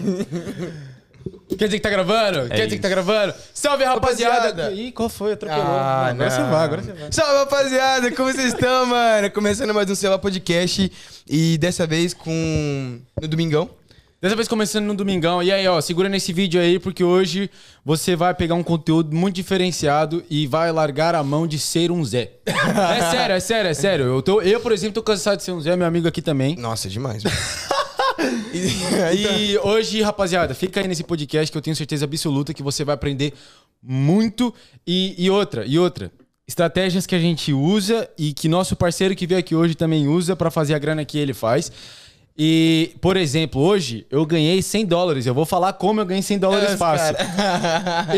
Quer dizer que tá gravando? É Quer dizer que tá gravando? Salve, rapaziada! Ih, qual foi? Atropelou. Ah, agora você vai, agora você vai. Salve, rapaziada! Como vocês estão, mano? Começando mais um Celular Podcast e dessa vez com... no Domingão. Dessa vez começando no Domingão. E aí, ó, segura nesse vídeo aí, porque hoje você vai pegar um conteúdo muito diferenciado e vai largar a mão de ser um Zé. é sério, é sério, é sério. Eu, tô, eu por exemplo, tô cansado de ser um Zé, meu amigo aqui também. Nossa, é demais, mano. e, então- e hoje, rapaziada, fica aí nesse podcast que eu tenho certeza absoluta que você vai aprender muito. E, e outra, e outra. Estratégias que a gente usa e que nosso parceiro que veio aqui hoje também usa para fazer a grana que ele faz. E, por exemplo, hoje eu ganhei 100 dólares. Eu vou falar como eu ganhei 100 dólares fácil.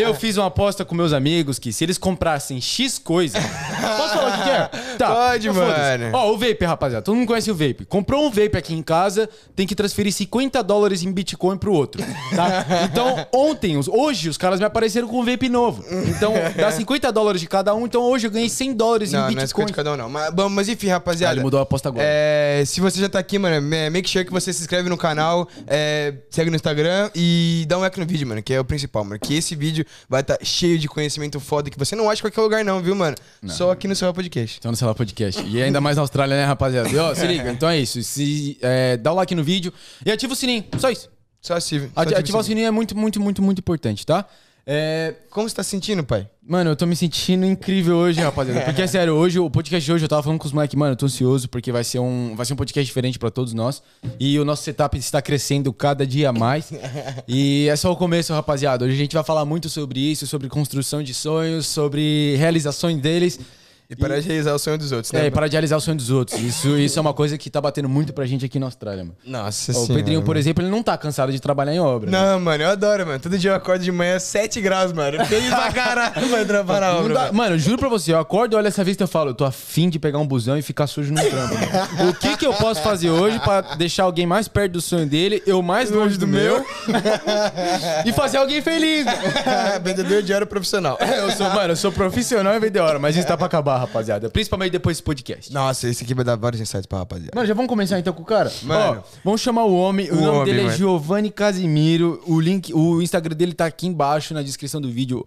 Eu fiz uma aposta com meus amigos que se eles comprassem X coisa. Posso falar o que, é? Tá. Pode, então mano. Ó, o vape, rapaziada. Todo mundo conhece o vape. Comprou um vape aqui em casa, tem que transferir 50 dólares em Bitcoin pro outro. Tá? Então, ontem, hoje, os caras me apareceram com um vape novo. Então, dá 50 dólares de cada um. Então, hoje eu ganhei 100 dólares não, em Bitcoin. Não, não é 50 cada um, não. Mas, bom, mas enfim, rapaziada. Ah, ele mudou a aposta agora. É, se você já tá aqui, mano, é, meio que que você se inscreve no canal, é, segue no Instagram e dá um like no vídeo, mano, que é o principal, mano. Que esse vídeo vai estar tá cheio de conhecimento foda que você não acha em qualquer lugar, não, viu, mano? Não. Só aqui no Celular Podcast. Só no Celular Podcast. E ainda mais na Austrália, né, rapaziada? E, ó, se liga. Então é isso. Se, é, dá o like no vídeo e ativa o sininho. Só isso. Só assim. Ativar o sininho é muito, muito, muito, muito importante, tá? É... Como você tá sentindo, pai? Mano, eu tô me sentindo incrível hoje, rapaziada. Porque é sério, hoje, o podcast de hoje, eu tava falando com os moleques, mano, eu tô ansioso porque vai ser um, vai ser um podcast diferente pra todos nós. E o nosso setup está crescendo cada dia mais. E é só o começo, rapaziada. Hoje a gente vai falar muito sobre isso, sobre construção de sonhos, sobre realizações deles. E para de realizar o sonho dos outros, né? É, e para de realizar o sonho dos outros. Isso, isso é uma coisa que tá batendo muito pra gente aqui na Austrália, mano. Nossa senhora. O Pedrinho, por mano. exemplo, ele não tá cansado de trabalhar em obra. né? Não, mano, eu adoro, mano. Todo dia eu acordo de manhã 7 graus, mano. Eu Feliz pra caralho, mano, trampar na obra. dá- mano. eu juro pra você, eu acordo, olho essa vista e falo, eu tô afim de pegar um busão e ficar sujo no trampo. O que que eu posso fazer hoje pra deixar alguém mais perto do sonho dele, eu mais longe do, meu, e fazer alguém feliz? mano? Vendedor de hora profissional. Eu sou, mano, eu sou profissional em vender hora, mas isso tá pra acabar rapaziada. Principalmente depois desse podcast. Nossa, esse aqui vai dar vários insights pra rapaziada. Mano, já vamos começar então com o cara? Mano. vamos chamar o homem. O, o nome homem, dele é mano. é Giovanni Casimiro. O link, o Instagram dele tá aqui embaixo na descrição do vídeo.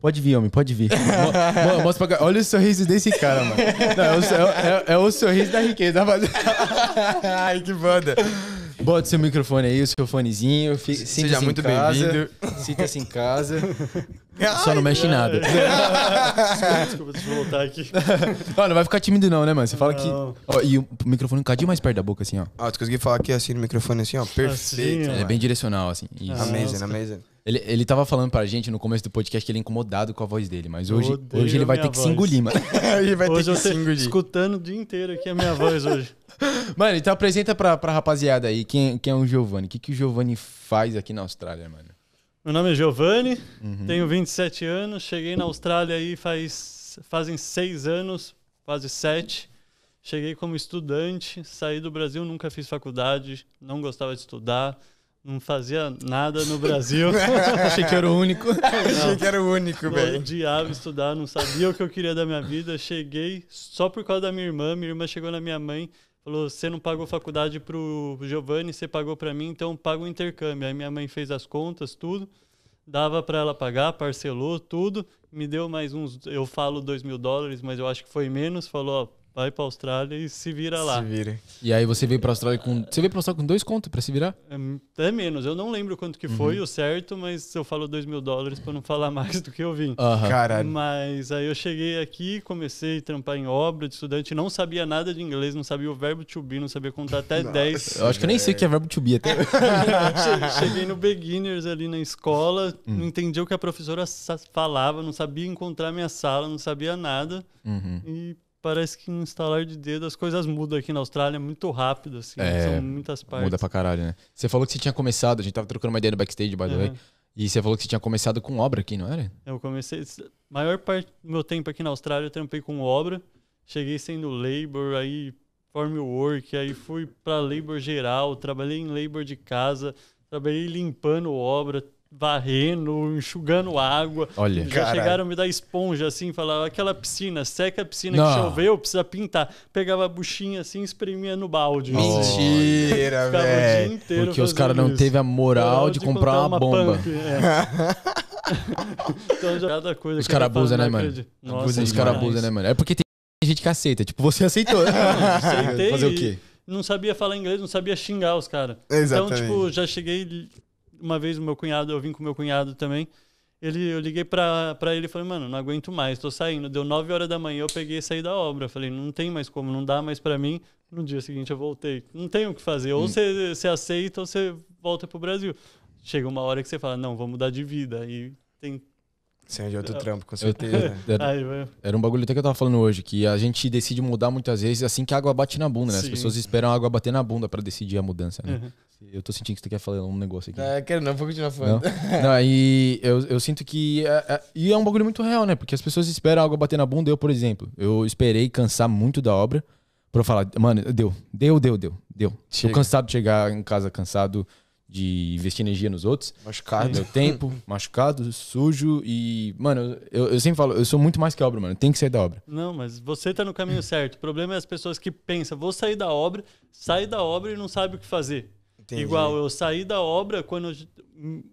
Pode vir, homem, pode vir. Mo mostra pra... Olha o sorriso desse cara, mano. Não, é, o, é, é, é, o, sorriso da riqueza, rapaziada. Ai, que banda. Bota seu microfone aí, o seu fonezinho. Seja muito bem-vindo. Sinta-se em casa. Só não mexe em nada. desculpa, deixa eu voltar aqui. Ó, não vai ficar tímido, não, né, mano? Você fala Não. que. Ó, e o microfone um bocadinho mais perto da boca, assim, ó. Ah, tu conseguiu falar aqui é assim no microfone, assim, ó. Assim, Perfeito. ó. É bem direcional, assim. Isso. Amazing, amazing. Ele, ele tava falando pra gente no começo do podcast que ele é incomodado com a voz dele, mas hoje, hoje ele vai ter minha que se engolir, mano. Ele vai Hoje eu tô escutando o dia inteiro aqui a minha voz hoje. Mano, então apresenta pra, pra rapaziada aí quem, quem é o Giovanni. O que, que o Giovanni faz aqui na Austrália, mano? Meu nome é Giovanni, uhum. tenho 27 anos, cheguei na Austrália aí faz, fazem seis anos, quase sete. Cheguei como estudante, saí do Brasil, nunca fiz faculdade, não gostava de estudar, não fazia nada no Brasil. Achei que era o único. Não, Achei que era o único, velho. Odiava estudar, não sabia o que eu queria da minha vida. Cheguei só por causa da minha irmã, minha irmã chegou na minha mãe falou: você não pagou faculdade pro Giovanni, você pagou para mim, então paga o intercâmbio. Aí minha mãe fez as contas, tudo, dava para ela pagar, parcelou tudo, me deu mais uns, eu falo dois mil dólares, mas eu acho que foi menos, falou: ó, vai pra Austrália e se vira lá. Se vira. E aí você veio pra Austrália com. Você veio pra Austrália com dois contos pra se virar? Hum, até menos. Eu não lembro quanto que foi uhum. o certo, mas eu falo dois mil dólares pra não falar mais do que eu vim. Uhum. Caralho. Mas aí eu cheguei aqui, comecei a trampar em obra de estudante, não sabia nada de inglês, não sabia o verbo to be, não sabia contar até Nossa, 10. Eu acho que eu nem sei o que é verbo to be até. cheguei no beginners ali na escola, uhum. não entendi o que a professora falava, não sabia encontrar minha sala, não sabia nada. Uhum. E parece que instalar de dedo as coisas mudam aqui na Austrália muito rápido, assim. É, são muitas partes. Muda pra caralho, né? Você falou que você tinha começado, a gente tava trocando uma ideia no backstage, by the way. E você falou que você tinha começado com obra aqui, não era? Eu comecei. Maior parte do meu tempo aqui na Austrália eu trampei com obra. Cheguei sendo labor, aí form work, aí fui pra labor geral, trabalhei em labor de casa, trabalhei limpando obra, varrendo, enxugando água. Olha, já Caralho. chegaram a me dar esponja assim, falaram aquela piscina, seca a piscina Não. que choveu, precisa pintar. Pegava a buchinha assim, espremia no balde. Mentira, velho. Porque os caras não teve a moral, de, de, comprar, uma, uma bomba. é. então, já, cada coisa os caras abusam, né, mano? Nossa, os caras abusam, né, mano? É porque tem gente que aceita. Tipo, você aceitou. Não, Fazer o quê? Não sabia falar inglês, não sabia xingar os caras. Então, tipo, já cheguei uma vez o meu cunhado, eu vim com meu cunhado também. Ele, eu liguei pra, ele e falei, mano, não aguento mais, tô saindo. Deu 9 horas da manhã, eu peguei e saí da obra. Falei, não tem mais como, não dá mais pra mim. No dia seguinte eu voltei. Não tem o que fazer. Ou hum. você hum. aceita ou você volta pro Brasil. Chega uma hora que você fala, não, vou mudar de vida. E tem Sim, é de outro trampo, com certeza. Era, era, um bagulho até que eu tava falando hoje, que a gente decide mudar muitas vezes assim que a água bate na bunda, né? As pessoas esperam a água bater na bunda para decidir a mudança, né? Uhum. Eu tô sentindo que você quer falar um negócio aqui. É, quero não, vou continuar falando. Não, não e eu, eu sinto que. É, é, e é um bagulho muito real, né? Porque as pessoas esperam algo bater na bunda. Eu, por exemplo, eu esperei cansar muito da obra pra falar, mano, deu, deu, deu, deu, deu. Chega. Tô cansado de chegar em casa cansado de investir energia nos outros. Machucado. Meu tempo, machucado, sujo e. Mano, eu, eu sempre falo, eu sou muito mais que obra, mano. Tem que sair da obra. Não, mas você tá no caminho certo. O problema é as pessoas que pensam, vou sair da obra, sai da obra e não sabe o que fazer. Entendi. Igual, eu saí da obra quando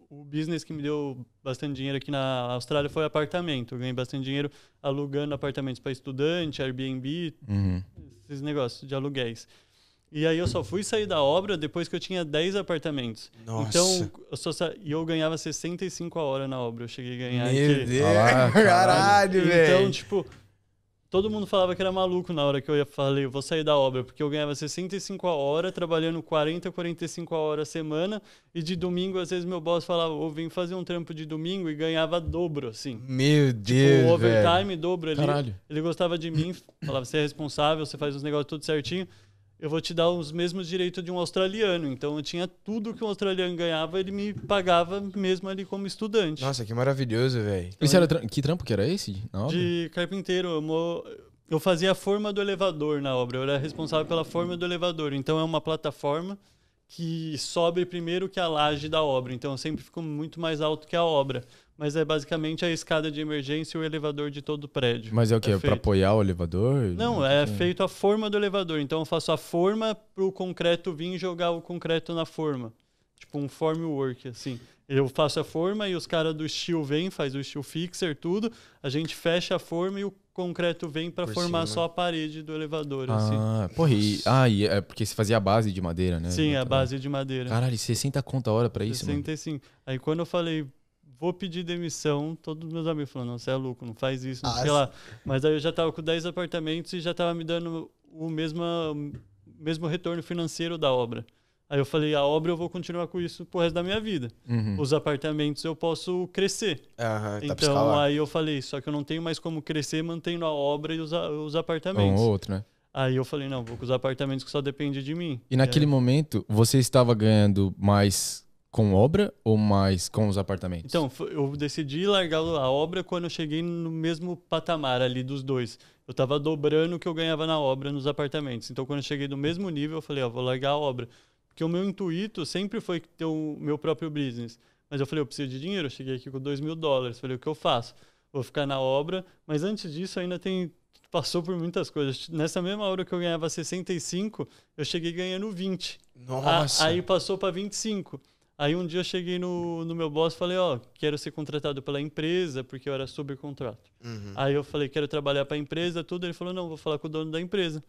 o business que me deu bastante dinheiro aqui na Austrália foi apartamento. Eu ganhei bastante dinheiro alugando apartamentos para estudante, Airbnb, uhum. esses negócios de aluguéis. E aí eu só fui sair da obra depois que eu tinha 10 apartamentos. Nossa. Então, eu só sa... e eu ganhava 65 a hora na obra. Eu cheguei a ganhar Meu aqui. Deus. Ah, caralho, velho. Então, tipo, Todo mundo falava que era maluco na hora que eu ia falei, eu vou sair da obra, porque eu ganhava 65 a hora, trabalhando 40, 45 a hora a semana, e de domingo, às vezes, meu boss falava, eu vim fazer um trampo de domingo e ganhava dobro, assim. Meu tipo, Deus. Tipo, overtime, velho. dobro ali. Caralho. Ele gostava de mim, falava, você é responsável, você faz os negócios tudo certinho eu vou te dar os mesmos direitos de um australiano. Então eu tinha tudo que um australiano ganhava, ele me pagava mesmo ali como estudante. Nossa, que maravilhoso, velho. Então, tra que trampo que era esse? De carpinteiro. Eu, eu fazia a forma do elevador na obra. Eu era responsável pela forma do elevador. Então é uma plataforma que sobe primeiro que a laje da obra. Então eu sempre fico muito mais alto que a obra. Mas é basicamente a escada de emergência e o elevador de todo o prédio. Mas é o é quê? É para apoiar o elevador? Não, é feito a forma do elevador. Então eu faço a forma para o concreto vir jogar o concreto na forma. Tipo um formwork, assim. Eu faço a forma e os caras do steel vêm, faz o steel fixer, tudo. A gente fecha a forma e o concreto vem para formar cima. só a parede do elevador, ah, assim. Porra, e, ah, e é porque você fazia a base de madeira, né? Sim, a base de madeira. Caralho, 60 conta a hora para isso, 65. Mano. Aí quando eu falei vou pedir demissão. Todos os meus amigos falaram, não, você é louco, não faz isso, não ah, sei lá. Mas aí eu já estava com 10 apartamentos e já estava me dando o mesmo, mesmo retorno financeiro da obra. Aí eu falei, a obra eu vou continuar com isso pro resto da minha vida. Uhum. Os apartamentos eu posso crescer. Uhum, então tá aí eu falei, só que eu não tenho mais como crescer mantendo a obra e os, os apartamentos. Um ou outro, né? Aí eu falei, não, vou com os apartamentos que só depende de mim. E naquele é. momento, você estava ganhando mais com obra ou mais com os apartamentos? Então, eu decidi largar a obra quando eu cheguei no mesmo patamar ali dos dois. Eu estava dobrando o que eu ganhava na obra nos apartamentos. Então, quando eu cheguei no mesmo nível, eu falei, ó, vou largar a obra. Porque o meu intuito sempre foi ter o meu próprio business. Mas eu falei, eu preciso de dinheiro, eu cheguei aqui com 2 mil dólares. Falei, o que eu faço? Vou ficar na obra, mas antes disso ainda tem passou por muitas coisas. Nessa mesma hora que eu ganhava 65, eu cheguei ganhando 20. Nossa! A, aí passou para 25. Aí um dia eu cheguei no, no meu boss e falei, ó, oh, quero ser contratado pela empresa, porque eu era subcontrato. Uhum. Aí eu falei, quero trabalhar para a empresa, tudo. Ele falou, não, vou falar com o dono da empresa.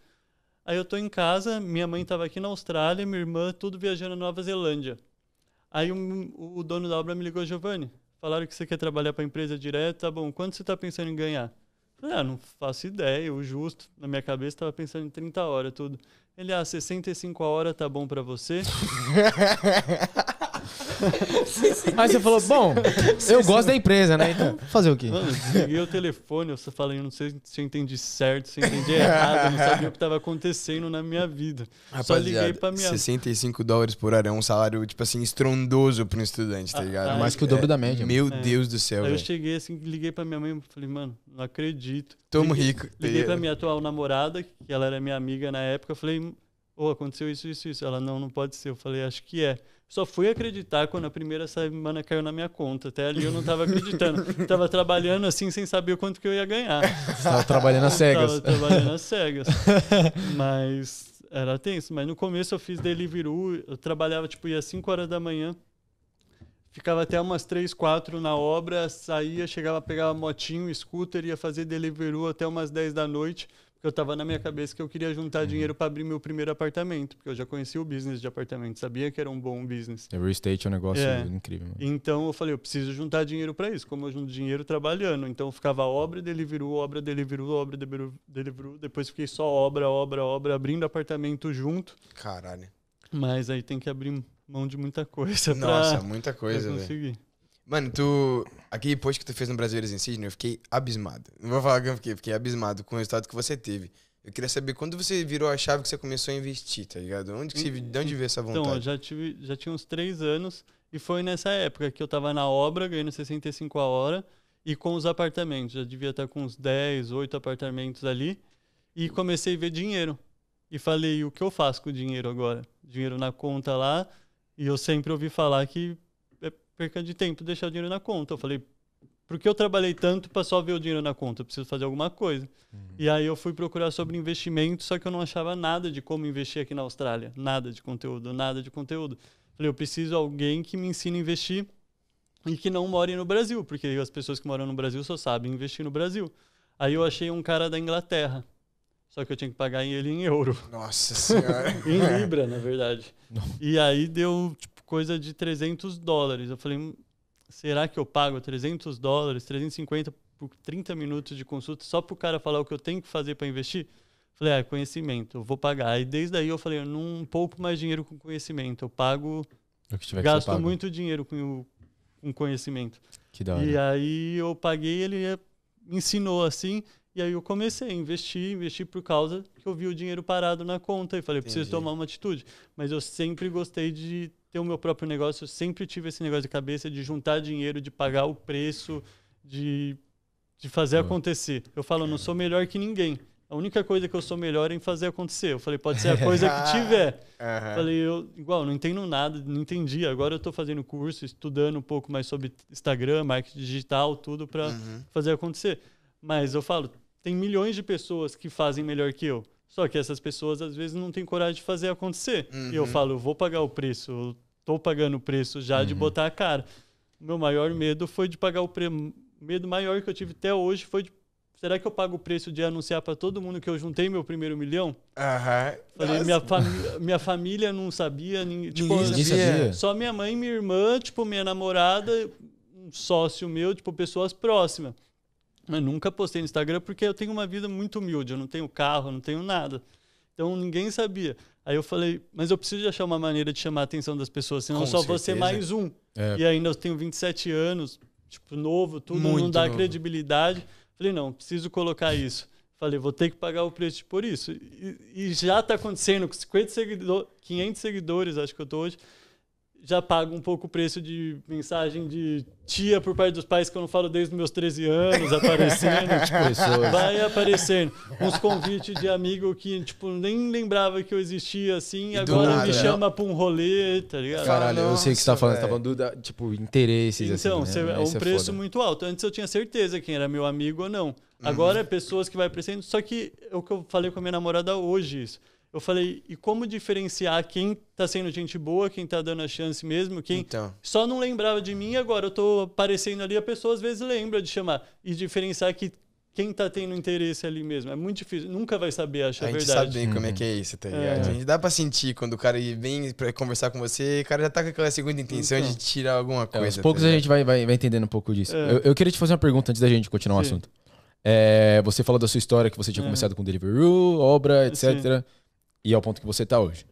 Aí eu tô em casa, minha mãe estava aqui na Austrália, minha irmã, tudo viajando na Nova Zelândia. Aí um, o dono da obra me ligou, Giovanni, falaram que você quer trabalhar para a empresa direto, tá bom, quanto você está pensando em ganhar? Falei, ah, não faço ideia, o justo, na minha cabeça estava pensando em 30 horas, tudo. Ele, ah, 65 a hora tá bom para você? Aí você falou, bom, eu gosto da empresa, né? Então, fazer o quê? Mano, desliguei o telefone, eu só falei, não sei se eu entendi certo, se eu entendi errado, eu não sabia o que estava acontecendo na minha vida. Rapaziada, só liguei pra minha... 65 dólares por hora é um salário, tipo assim, estrondoso pra um estudante, tá ah, ligado? Ah, Mais que o dobro é, da média. Meu é. Deus do céu, Aí eu cheguei assim, liguei pra minha mãe, falei, mano, não acredito. Tamo rico. Tá liguei pra minha atual namorada, que ela era minha amiga na época, falei... oh, aconteceu isso, isso, isso. Ela, não, não pode ser. Eu falei, acho que é. Só fui acreditar quando a primeira semana caiu na minha conta. Até ali eu não estava acreditando. estava trabalhando assim sem saber o quanto que eu ia ganhar. Estava trabalhando às cegas. Estava trabalhando às cegas. Mas era tenso. Mas no começo eu fiz delivery Eu trabalhava, tipo, ia às 5 horas da manhã ficava até umas três, quatro na obra, saía, chegava, pegava motinho, scooter, ia fazer delivery até umas 10 da noite. Porque eu tava na minha cabeça que eu queria juntar uhum. dinheiro para abrir meu primeiro apartamento, porque eu já conhecia o business de apartamento, sabia que era um bom business. É, real estate é um negócio é. incrível. Mano. Então eu falei, eu preciso juntar dinheiro para isso, como eu junto dinheiro trabalhando. Então eu ficava obra, delivery, obra, delivery, obra, delivery depois fiquei só obra, obra, obra, abrindo apartamento junto. Caralho. Mas aí tem que abrir mão de muita coisa. Nossa, pra, muita coisa, velho. conseguir. Mano, tu. Aqui, depois que tu fez no Brasileiros em Sydney, eu fiquei abismado. Não vou falar que eu fiquei, fiquei abismado com o resultado que você teve. Eu queria saber quando você virou a chave que você começou a investir, tá ligado? Onde que você, de onde veio essa então, vontade? Então, eu já, tive, já tinha uns três anos e foi nessa época que eu tava na obra, ganhando 65 a hora e com os apartamentos. Já devia estar com uns 10, 8 apartamentos ali e comecei a ver dinheiro. E falei, o que eu faço com o dinheiro agora? Dinheiro na conta lá. E eu sempre ouvi falar que perca de tempo deixar o dinheiro na conta. Eu falei, por que eu trabalhei tanto para só ver o dinheiro na conta? Eu preciso fazer alguma coisa. Uhum. E aí eu fui procurar sobre investimento, só que eu não achava nada de como investir aqui na Austrália. Nada de conteúdo, nada de conteúdo. Falei, eu preciso alguém que me ensine a investir e que não more no Brasil, porque as pessoas que moram no Brasil só sabem investir no Brasil. Aí eu achei um cara da Inglaterra. Só que eu tinha que pagar ele em euro. Nossa senhora. em libra, na verdade. Não. E aí deu tipo, coisa de 300 dólares. Eu falei, hum, será que eu pago 300 dólares, 350 por 30 minutos de consulta só pro cara falar o que eu tenho que fazer para investir? Falei, ah, conhecimento, eu vou pagar. E desde aí eu falei, eu não poupo mais dinheiro com conhecimento, eu pago. É gasto pago. muito dinheiro com, com conhecimento. Que da hora. E aí eu paguei, ele ensinou assim. E aí eu comecei a investir, investir por causa que eu vi o dinheiro parado na conta e falei, Entendi. preciso tomar uma atitude. Mas eu sempre gostei de ter o meu próprio negócio, eu sempre tive esse negócio de cabeça de juntar dinheiro, de pagar o preço, de, de fazer acontecer. Eu falo, não sou melhor que ninguém. A única coisa que eu sou melhor é em fazer acontecer. Eu falei, pode ser a coisa que tiver. Uhum. Falei, eu, igual, não entendo nada, não entendi. Agora eu estou fazendo curso, estudando um pouco mais sobre Instagram, marketing digital, tudo para uhum. fazer acontecer. Mas eu falo, tem milhões de pessoas que fazem melhor que eu. Só que essas pessoas às vezes não têm coragem de fazer acontecer. Uhum. E eu uhum. falo, vou pagar o preço, eu tô pagando o preço já uhum. de botar a cara. Meu maior medo foi de pagar o preço. Medo maior que eu tive até hoje foi de Será que eu pago o preço de anunciar para todo mundo que eu juntei meu primeiro milhão? Aham. Uhum. Falei, minha, fami minha família não sabia. Ninguém, tipo, ninguém sabia. Só minha mãe, minha irmã, tipo, minha namorada, um sócio meu, tipo, pessoas próximas. Mas nunca postei no Instagram porque eu tenho uma vida muito humilde, eu não tenho carro, não tenho nada. Então ninguém sabia. Aí eu falei, mas eu preciso de achar uma maneira de chamar a atenção das pessoas, senão Com só certeza. vou ser mais um. É. E ainda eu tenho 27 anos, tipo, novo, tudo muito não dá novo. credibilidade. Falei, não, preciso colocar isso. Falei, vou ter que pagar o preço por isso. E, e já está acontecendo com 50 seguidores, 500 seguidores, acho que eu tô hoje já pago um pouco o preço de mensagem de tia por parte dos pais que eu não falo desde meus 13 anos, aparecendo. tipo, vai aparecendo. Uns convites de amigo que, tipo, nem lembrava que eu existia assim, e agora nada, me chama pra um rolê, tá ligado? Caralho, Nossa, eu sei o que você tá falando, você tá falando, do, tipo, interesses, então, assim. Então, né? é um é preço muito alto. Antes eu tinha certeza quem era meu amigo ou não. Uhum. Agora, uhum. pessoas que vai aparecendo, só que é o que eu falei com a minha namorada hoje, isso eu falei, e como diferenciar quem tá sendo gente boa, quem tá dando a chance mesmo, quem então. só não lembrava de mim, agora eu tô aparecendo ali, a pessoa às vezes lembra de chamar. E diferenciar que quem tá tendo interesse ali mesmo. É muito difícil, nunca vai saber, achar a, verdade. A gente sabe uhum. como é que é isso, tá é. ligado? É. A gente dá pra sentir quando o cara vem pra conversar com você, o cara já tá com aquela segunda intenção então. de tirar alguma coisa. É, aos tá poucos tá a gente vai, vai, vai, entendendo um pouco disso. É. Eu, eu, queria te fazer uma pergunta antes da gente continuar Sim. o assunto. É, você falou da sua história, que você tinha é. começado com Deliveroo, obra, etc. Sim e ao é ponto que você está hoje.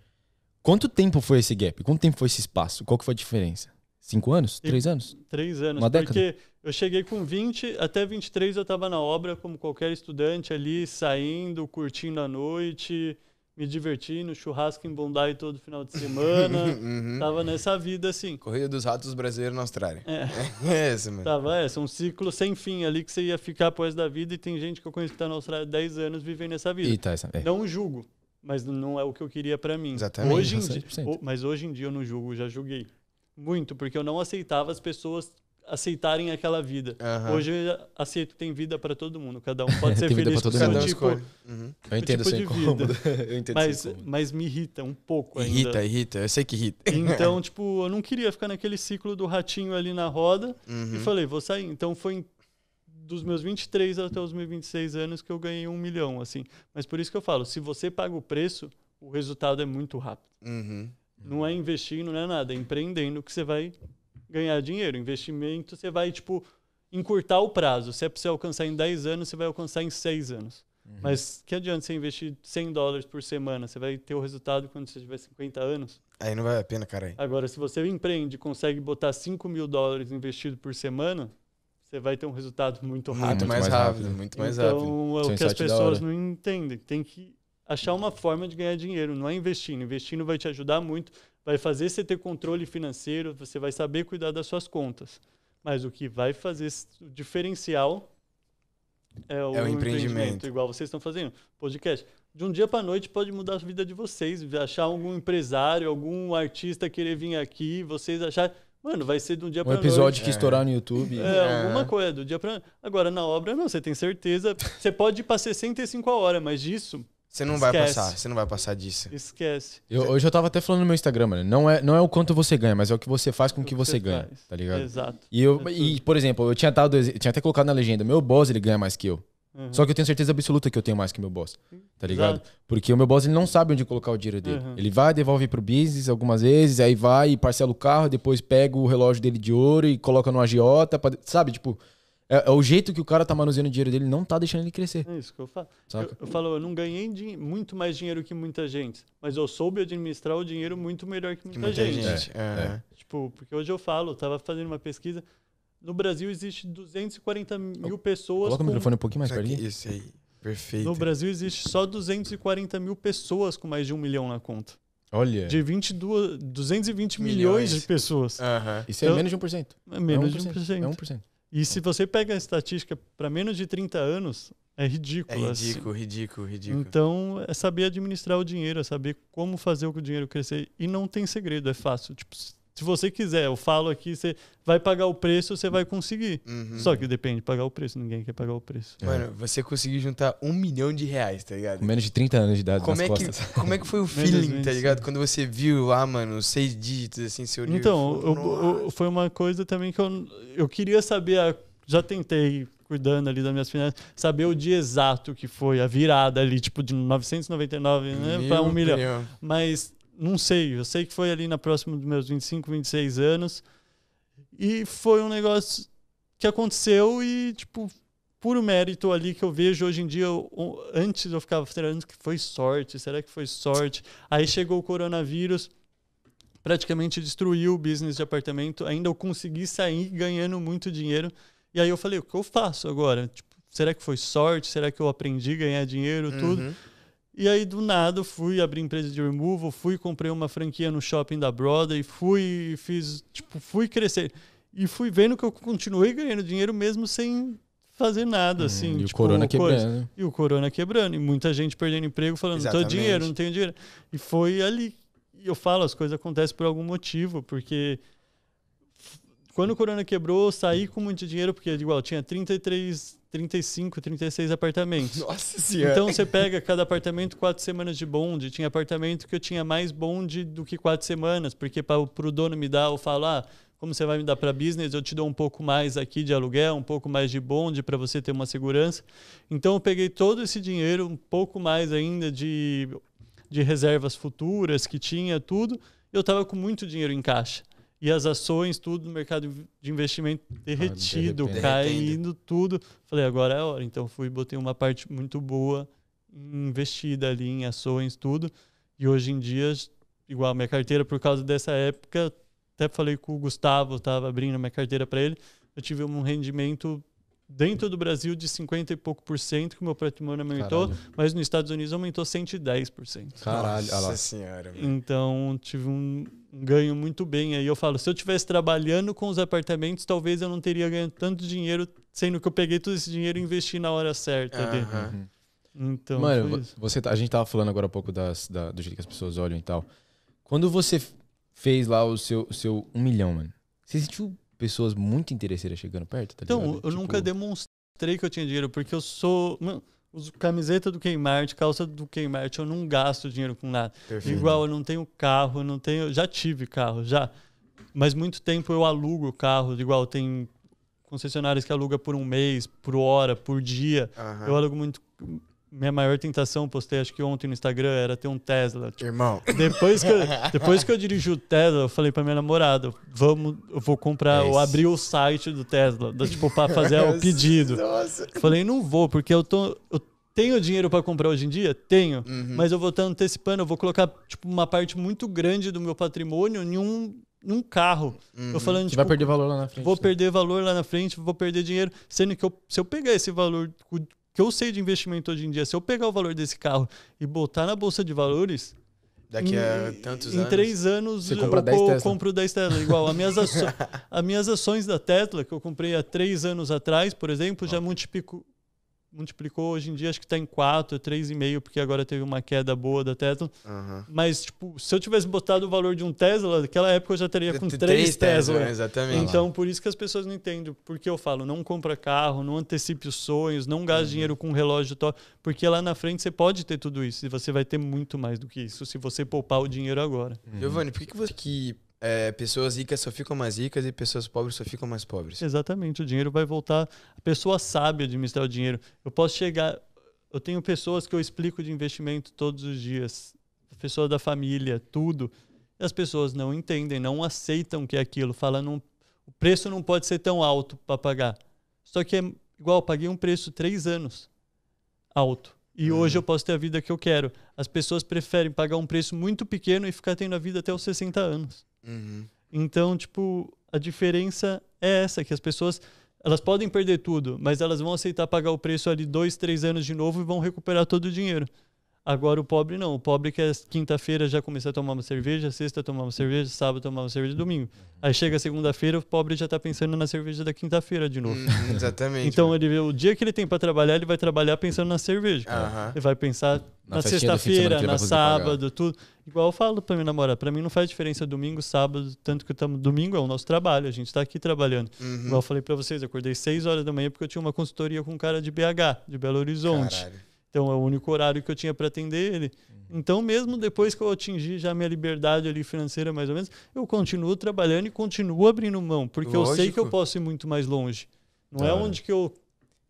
Quanto tempo foi esse gap? Quanto tempo foi esse espaço? Qual que foi a diferença? Cinco anos? Três anos? Três anos. Uma década. porque eu cheguei com 20, até 23 eu estava na obra como qualquer estudante ali, saindo, curtindo a noite, me divertindo, churrasco em Bondai todo final de semana. uhum. Tava nessa vida assim. Corrida dos Ratos brasileiro na Austrália. É. é esse, mano. Tava essa, é, um ciclo sem fim ali que você ia ficar após da vida e tem gente que eu conheço que tá na Austrália há 10 anos vivendo essa vida. E tá, essa, é. Não julgo mas não é o que eu queria para mim. Exatamente. Hoje em dia, mas hoje em dia eu não julgo, já julguei muito, porque eu não aceitava as pessoas aceitarem aquela vida. Uhum. Hoje eu aceito tem vida para todo mundo, cada um pode ser feliz com seu tipo, tipo. Uhum. Eu entendo tipo seu incômodo. eu entendo mas, mas me irrita um pouco irrita, ainda. Irrita, irrita, eu sei que irrita. Então, tipo, eu não queria ficar naquele ciclo do ratinho ali na roda uhum. e falei, vou sair. Então foi dos meus 23 até os meus 26 anos que eu ganhei um milhão, assim. Mas por isso que eu falo, se você paga o preço, o resultado é muito rápido. Uhum. Não é investindo, não é nada. É empreendendo que você vai ganhar dinheiro. Investimento, você vai, tipo, encurtar o prazo. Se é para você alcançar em 10 anos, você vai alcançar em 6 anos. Uhum. Mas que adianta você investir 100 dólares por semana? Você vai ter o resultado quando você tiver 50 anos? Aí não vale a pena, cara. Agora, se você empreende e consegue botar 5 mil dólares investido por semana, você vai ter um resultado muito rápido. Muito mais rápido, muito então, mais rápido. Então, é o que as pessoas não entendem. Tem que achar uma forma de ganhar dinheiro, não é investindo. Investindo vai te ajudar muito, vai fazer você ter controle financeiro, você vai saber cuidar das suas contas. Mas o que vai fazer o diferencial é o, é o empreendimento. empreendimento, igual vocês estão fazendo. Podcast. De um dia para noite pode mudar a vida de vocês. Achar algum empresário, algum artista querer vir aqui, vocês achar Mano, vai ser de um dia um pra noite. Um episódio que é. estourar no YouTube. É, é. é, alguma coisa, do dia pra Agora, na obra, não, você tem certeza. Você pode ir pra 65 a hora, mas disso. Você não Esquece. vai passar, você não vai passar disso. Esquece. Eu, hoje eu tava até falando no meu Instagram, mano. Não é, não é o quanto você ganha, mas é o que você faz com o é que, que você, você ganha, tá ligado? Exato. E, eu, é e, por exemplo, eu tinha, tado, eu tinha até colocado na legenda, meu boss ele ganha mais que eu. Uhum. Só que eu tenho certeza absoluta que eu tenho mais que meu boss. Tá ligado? Exato. Porque o meu boss ele não sabe onde colocar o dinheiro dele. Uhum. Ele vai, devolve pro business algumas vezes, aí vai e parcela o carro, depois pega o relógio dele de ouro e coloca no agiota. Pra... Sabe, tipo, é, é, o jeito que o cara tá manuseando o dinheiro dele, não tá deixando ele crescer. É isso que eu falo. Eu, eu, falo, eu não ganhei muito mais dinheiro que muita gente, mas eu soube administrar o dinheiro muito melhor que muita, que muita gente. gente. É, é. é. Tipo, porque hoje eu falo, eu tava fazendo uma pesquisa. No Brasil existe 240 mil Eu, oh, pessoas. Coloca com... o microfone um pouquinho mais para ali. Isso aí. Perfeito. No Brasil existe só 240 mil pessoas com mais de um milhão na conta. Olha. De 22, 220 milhões, milhões de pessoas. Uhum. Isso é então, é menos de 1%. É menos é 1%, de 1%. É 1%. E se você pega a estatística para menos de 30 anos, é ridículo. É assim. ridículo, assim. ridículo, ridículo. Então, é saber administrar o dinheiro, é saber como fazer o dinheiro crescer. E não tem segredo, é fácil. Tipo, se você quiser, eu falo aqui, você vai pagar o preço, você vai conseguir. Uhum. Só que depende de pagar o preço, ninguém quer pagar o preço. É. Mano, você conseguiu juntar um milhão de reais, tá ligado? Com menos de 30 anos de idade como é costas. Que, como é que foi o feeling, tá ligado? Quando você viu lá, mano, seis dígitos, assim, seu livro. Então, eu, eu, foi uma coisa também que eu, eu queria saber, já tentei cuidando ali das minhas finanças, saber o dia exato que foi a virada ali, tipo de 999 né, para um milhão. milhão. Mas não sei, eu sei que foi ali na próxima dos meus 25, 26 anos. E foi um negócio que aconteceu e, tipo, puro mérito ali que eu vejo hoje em dia. Eu, antes eu ficava falando que foi sorte, será que foi sorte? Aí chegou o coronavírus, praticamente destruiu o business de apartamento. Ainda eu consegui sair ganhando muito dinheiro. E aí eu falei, o que eu faço agora? Tipo, será que foi sorte? Será que eu aprendi a ganhar dinheiro? Tudo. Uhum. E aí, do nada, fui abrir empresa de removal, fui comprei uma franquia no shopping da Broadway, fui fiz, tipo, fui crescer. E fui vendo que eu continuei ganhando dinheiro mesmo sem fazer nada, hum, assim. E tipo, o corona coisa. quebrando. Né? E o corona quebrando. E muita gente perdendo emprego, falando, não tenho dinheiro, não tenho dinheiro. E foi ali. E eu falo, as coisas acontecem por algum motivo, porque quando o corona quebrou, saí com muito dinheiro, porque igual, tinha 33 35, 36 apartamentos. Nossa senhora. Então você pega cada apartamento quatro semanas de bonde. Tinha apartamento que eu tinha mais bonde do que quatro semanas, porque para o dono me dar, eu falo, ah, como você vai me dar para business, eu te dou um pouco mais aqui de aluguel, um pouco mais de bonde para você ter uma segurança. Então eu peguei todo esse dinheiro, um pouco mais ainda de, de reservas futuras que tinha, tudo. Eu estava com muito dinheiro em caixa e as ações, tudo no mercado de investimento ah, derretido, ah, caindo tudo. Falei, agora é a hora. Então fui, botei uma parte muito boa investida ali em ações, tudo. E hoje em dia, igual minha carteira, por causa dessa época, até falei com o Gustavo, estava abrindo minha carteira para ele, eu tive um rendimento dentro do Brasil de 50 e pouco por cento que o meu patrimônio aumentou, Caralho. mas nos Estados Unidos aumentou 110 por cento. Caralho, Nossa senhora. Então tive um, ganho muito bem. Aí eu falo, se eu tivesse trabalhando com os apartamentos, talvez eu não teria ganho tanto dinheiro, sendo que eu peguei todo esse dinheiro e investi na hora certa uhum. Então, Mano, você, tá, a gente tava falando agora há pouco das, da, do jeito que as pessoas olham e tal. Quando você fez lá o seu, o seu um milhão, mano, você sentiu pessoas muito interesseiras chegando perto? Tá então, ligado? eu tipo... nunca demonstrei que eu tinha dinheiro, porque eu sou. Mano, uso camiseta do Kmart, calça do Kmart, eu não gasto dinheiro com nada. Perfeito. Igual eu não tenho carro, não tenho, já tive carro já, mas muito tempo eu alugo carro, igual tem concessionárias que aluga por um mês, por hora, por dia. Uhum. Eu alugo muito minha maior tentação, postei acho que ontem no Instagram, era ter um Tesla. Tipo, Irmão. Depois que, eu, depois que eu dirigi o Tesla, eu falei pra minha namorada, vamos, eu vou comprar, é eu abri o site do Tesla, do, tipo, pra fazer o pedido. Nossa. Falei, não vou, porque eu tô. Eu tenho dinheiro para comprar hoje em dia? Tenho. Uhum. Mas eu vou estar tá antecipando, eu vou colocar, tipo, uma parte muito grande do meu patrimônio em um num carro. Uhum. Eu falando, tipo, vai perder valor lá na frente. Vou né? perder valor lá na frente, vou perder dinheiro. Sendo que eu, se eu pegar esse valor que eu sei de investimento hoje em dia, se eu pegar o valor desse carro e botar na bolsa de valores, Daqui a tantos em, anos. Em três anos eu, compro 10 Tesla. Igual, as minhas, aço, as minhas ações da Tesla, que eu comprei há três anos atrás, por exemplo, já multiplico, multiplicou, hoje em dia acho que está em quatro três e meio porque agora teve uma queda boa da Tesla. Uhum. Mas, tipo, se eu tivesse botado o valor de um Tesla, naquela época eu já teria com três Tesla. Né? Tesla. Exatamente. Então, por isso que as pessoas não entendem. Porque eu falo, não compra carro, não antecipe os sonhos, não gaste uhum. dinheiro com um relógio top, porque lá na frente você pode ter tudo isso e você vai ter muito mais do que isso se você poupar o dinheiro agora. Uhum. Giovanni, por que, que você que é, pessoas ricas só ficam mais ricas e pessoas pobres só ficam mais pobres. Exatamente, o dinheiro vai voltar. A pessoa sabe administrar o dinheiro. Eu posso chegar. Eu tenho pessoas que eu explico de investimento todos os dias, pessoas da família, tudo. E as pessoas não entendem, não aceitam que é aquilo. Fala, não, o preço não pode ser tão alto para pagar. Só que é igual, paguei um preço três anos alto. E uhum. hoje eu posso ter a vida que eu quero. As pessoas preferem pagar um preço muito pequeno e ficar tendo a vida até os 60 anos. Uhum. Então, tipo, a diferença é essa, que as pessoas elas podem perder tudo, mas elas vão aceitar pagar o preço ali dois, três anos de novo e vão recuperar todo o dinheiro. Agora o pobre não. O pobre quer quinta-feira já começar a tomar uma cerveja, sexta tomar uma cerveja, sábado tomar uma cerveja, domingo. Aí chega segunda-feira, o pobre já tá pensando na cerveja da quinta-feira de novo. Hum, hum exatamente. então ele vê o dia que ele tem para trabalhar, ele vai trabalhar pensando na cerveja. Uh -huh. Ele vai pensar na, na sexta-feira, na sábado, tudo. Igual eu falo para minha namorada, para mim não faz diferença domingo, sábado, tanto que tamo, domingo é o nosso trabalho, a gente está aqui trabalhando. Uhum. Igual eu falei para vocês, acordei 6 horas da manhã porque eu tinha uma consultoria com um cara de BH, de Belo Horizonte. Caralho. Então é o único horário que eu tinha para atender ele. Uhum. Então, mesmo depois que eu atingi já minha liberdade ali financeira, mais ou menos, eu continuo trabalhando e continuo abrindo mão, porque Lógico. eu sei que eu posso ir muito mais longe. Não é onde que eu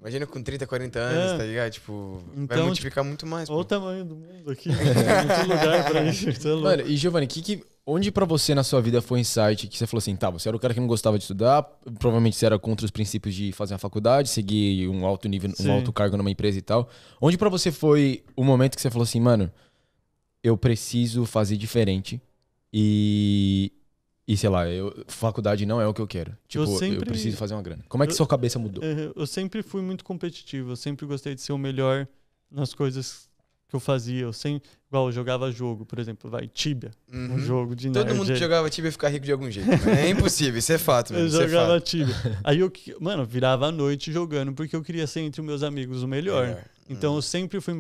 Imagina com 30, 40 anos, é. tá ligado? Tipo, então, vai tipo, multiplicar tipo, muito mais. Olha o tamanho do mundo aqui. Né? Tem muito lugar pra isso. Tá Mano, e Giovanni, que, que, onde pra você na sua vida foi insight que você falou assim, tá, você era o cara que não gostava de estudar, provavelmente você era contra os princípios de fazer uma faculdade, seguir um alto nível, Sim. um alto cargo numa empresa e tal. Onde pra você foi o momento que você falou assim, mano, eu preciso fazer diferente e e sei lá, eu, faculdade não é o que eu quero. Tipo, eu, sempre, eu preciso fazer uma grana. Como é que eu, sua cabeça mudou? Eu sempre fui muito competitivo, eu sempre gostei de ser o melhor nas coisas que eu fazia. Eu sempre, igual eu jogava jogo, por exemplo, vai, Tibia, uhum. um jogo de Todo nerd. mundo que jogava Tibia ficar rico de algum jeito. é impossível, isso é fato mesmo. Eu é jogava é Tibia. Aí eu, mano, virava a noite jogando porque eu queria ser entre meus amigos o melhor. É. Então hum. eu uhum. sempre fui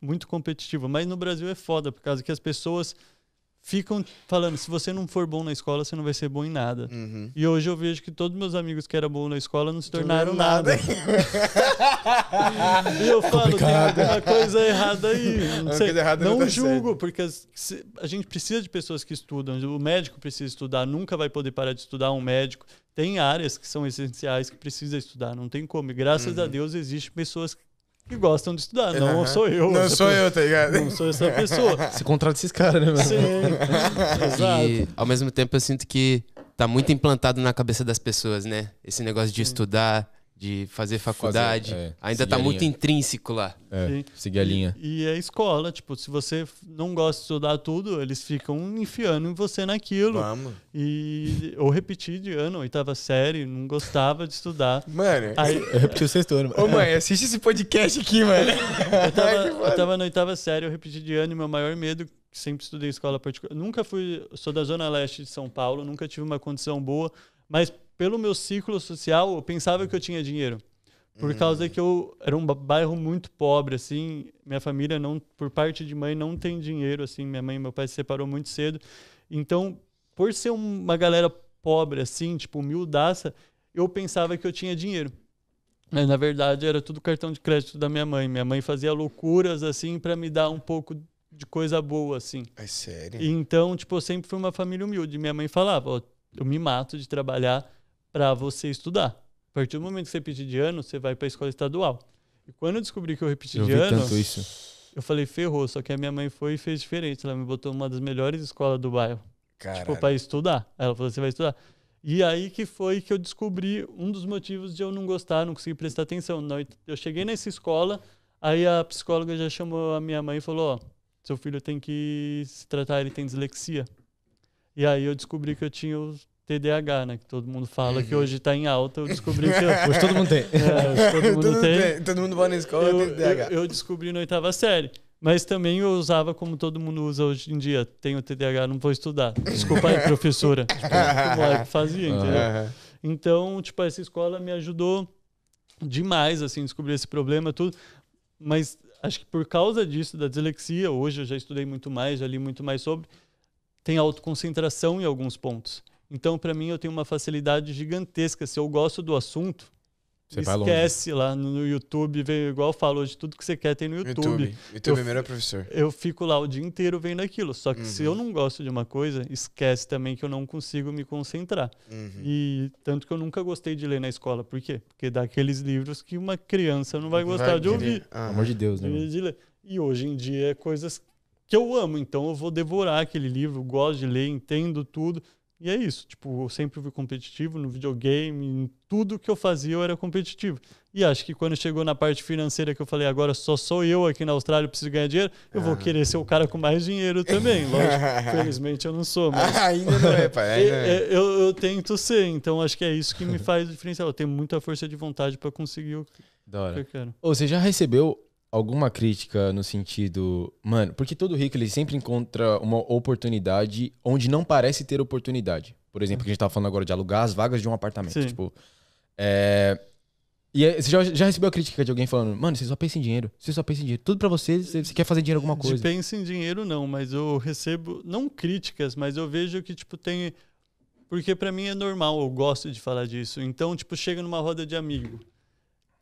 muito competitivo, mas no Brasil é foda por causa que as pessoas ficam falando: se você não for bom na escola, você não vai ser bom em nada. Uhum. E hoje eu vejo que todos meus amigos que eram bons na escola não se tornaram nada. nada. e eu falo: Complicado. tem alguma coisa errada aí. Não, é sei. É não, não julgo, certo. porque a gente precisa de pessoas que estudam. O médico precisa estudar, nunca vai poder parar de estudar um médico. Tem áreas que são essenciais que precisa estudar, não tem como. E graças uhum. a Deus existem pessoas que gostam de estudar. Não sou eu. Não sou pessoa. eu, tá ligado? Não sou essa pessoa. Você contrata esses caras, né, mano? Sim. Exato. E, ao mesmo tempo, eu sinto que tá muito implantado na cabeça das pessoas, né? Esse negócio de estudar de fazer faculdade. Fazer, é, ainda tá muito intrínseco lá. É, seguir a linha. E, e é escola, tipo, se você não gosta de estudar tudo, eles ficam enfiando em você naquilo. Vamos. E eu repeti de ano, oitava série, não gostava de estudar. Mano, Aí, eu repeti o sexto ano. Ô mãe, assiste esse podcast aqui, mano. Eu tava, Ai, eu tava na oitava série, eu repeti de ano e meu maior medo sempre estudei escola particular. Nunca fui, sou da zona leste de São Paulo, nunca tive uma condição boa, mas pelo meu ciclo social, eu pensava que eu tinha dinheiro. Por causa que eu era um bairro muito pobre, assim, minha família não, por parte de mãe, não tem dinheiro, assim, minha mãe e meu pai se separou muito cedo. Então, por ser uma galera pobre, assim, tipo, humildaça, eu pensava que eu tinha dinheiro. Mas, na verdade, era tudo cartão de crédito da minha mãe. Minha mãe fazia loucuras, assim, para me dar um pouco de coisa boa, assim. É sério? então, tipo, eu sempre fui uma família humilde. Minha mãe falava, ó, eu me mato de trabalhar para você estudar. A partir do momento que você repetir de ano, você vai para a escola estadual. E quando eu descobri que eu repeti eu de ano, eu falei, ferrou. Só que a minha mãe foi e fez diferente. Ela me botou numa das melhores escolas do bairro. Tipo, Caralho. Tipo, para estudar. Ela falou, você vai estudar. E aí que foi que eu descobri um dos motivos de eu não gostar, não conseguir prestar atenção. Eu cheguei nessa escola, aí a psicóloga já chamou a minha mãe e falou, ó, seu filho tem que se tratar, ele tem dislexia. E aí eu descobri que eu tinha os TDAH, né? Que todo mundo fala uhum. que hoje está em alta, eu descobri que. Eu, hoje todo mundo tem. É, hoje todo mundo tem. tem. Todo mundo vai na escola eu, TDAH. Eu, eu descobri na oitava série. Mas também eu usava como todo mundo usa hoje em dia. Tenho TDAH, não vou estudar. Desculpa aí, professora. Tipo, o é fazia, entendeu? Uhum. Então, tipo, essa escola me ajudou demais, assim, descobrir esse problema, tudo. Mas acho que por causa disso, da dislexia, hoje eu já estudei muito mais, já li muito mais sobre, tem autoconcentração em alguns pontos. Então, para mim, eu tenho uma facilidade gigantesca. Se eu gosto do assunto, você esquece lá no YouTube, vem igual eu falo hoje, tudo que você quer tem no YouTube. YouTube, YouTube é eu, melhor professor. Eu fico lá o dia inteiro vendo aquilo. Só que uhum. se eu uhum. não gosto de uma coisa, esquece também que eu não consigo me concentrar. Uhum. E tanto que eu nunca gostei de ler na escola. Por quê? Porque dá aqueles livros que uma criança não vai gostar vai de ouvir. ah. amor de Deus, né? De e hoje em dia é coisas que eu amo, então eu vou devorar aquele livro, gosto de ler, entendo tudo. E é isso, tipo, eu sempre fui competitivo no videogame, em tudo que eu fazia eu era competitivo. E acho que quando chegou na parte financeira que eu falei, agora só sou eu aqui na Austrália, preciso ganhar dinheiro, eu vou querer ser o cara com mais dinheiro também. Lógico, felizmente eu não sou, mas. ainda não é, pai. Ainda é, eu, eu, tento ser, então acho que é isso que me faz diferencial. Eu tenho muita força de vontade para conseguir o que eu quero. Ou você já recebeu alguma crítica no sentido, mano, porque todo rico ele sempre encontra uma oportunidade onde não parece ter oportunidade. Por exemplo, que a gente tava falando agora de alugar as vagas de um apartamento, Sim. tipo, é... E é, você já, já recebeu a crítica de alguém falando, mano, você só pensa em dinheiro, você só pensa em dinheiro, tudo para você, você, você quer fazer dinheiro alguma coisa. De pensa em dinheiro não, mas eu recebo, não críticas, mas eu vejo que, tipo, tem... Porque para mim é normal, eu gosto de falar disso. Então, tipo, chega numa roda de amigo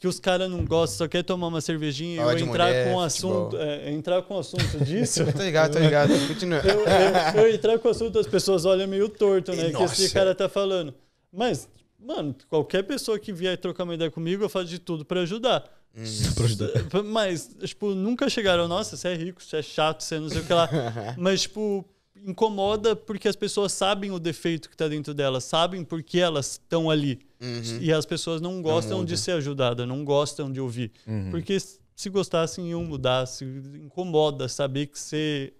que os caras não gostam, só quer tomar uma cervejinha e eu entrar, mulher, com um assunto, é, entrar com o assunto disso. tô ligado, tô ligado. Continua. Eu, eu, eu, entrar com o assunto, as pessoas olham meio torto, né? E que nossa. esse cara tá falando. Mas, mano, qualquer pessoa que vier trocar uma ideia comigo, eu faço de tudo para ajudar. Hum, pra ajudar. Mas, tipo, nunca chegaram, nossa, você é rico, você é chato, você não sei o que lá. Mas, tipo, incomoda porque as pessoas sabem o defeito que está dentro delas, sabem por que elas estão ali. Uhum. E as pessoas não gostam não de ser ajudadas, não gostam de ouvir. Uhum. Porque se gostassem, iam mudar. Se incomoda saber que você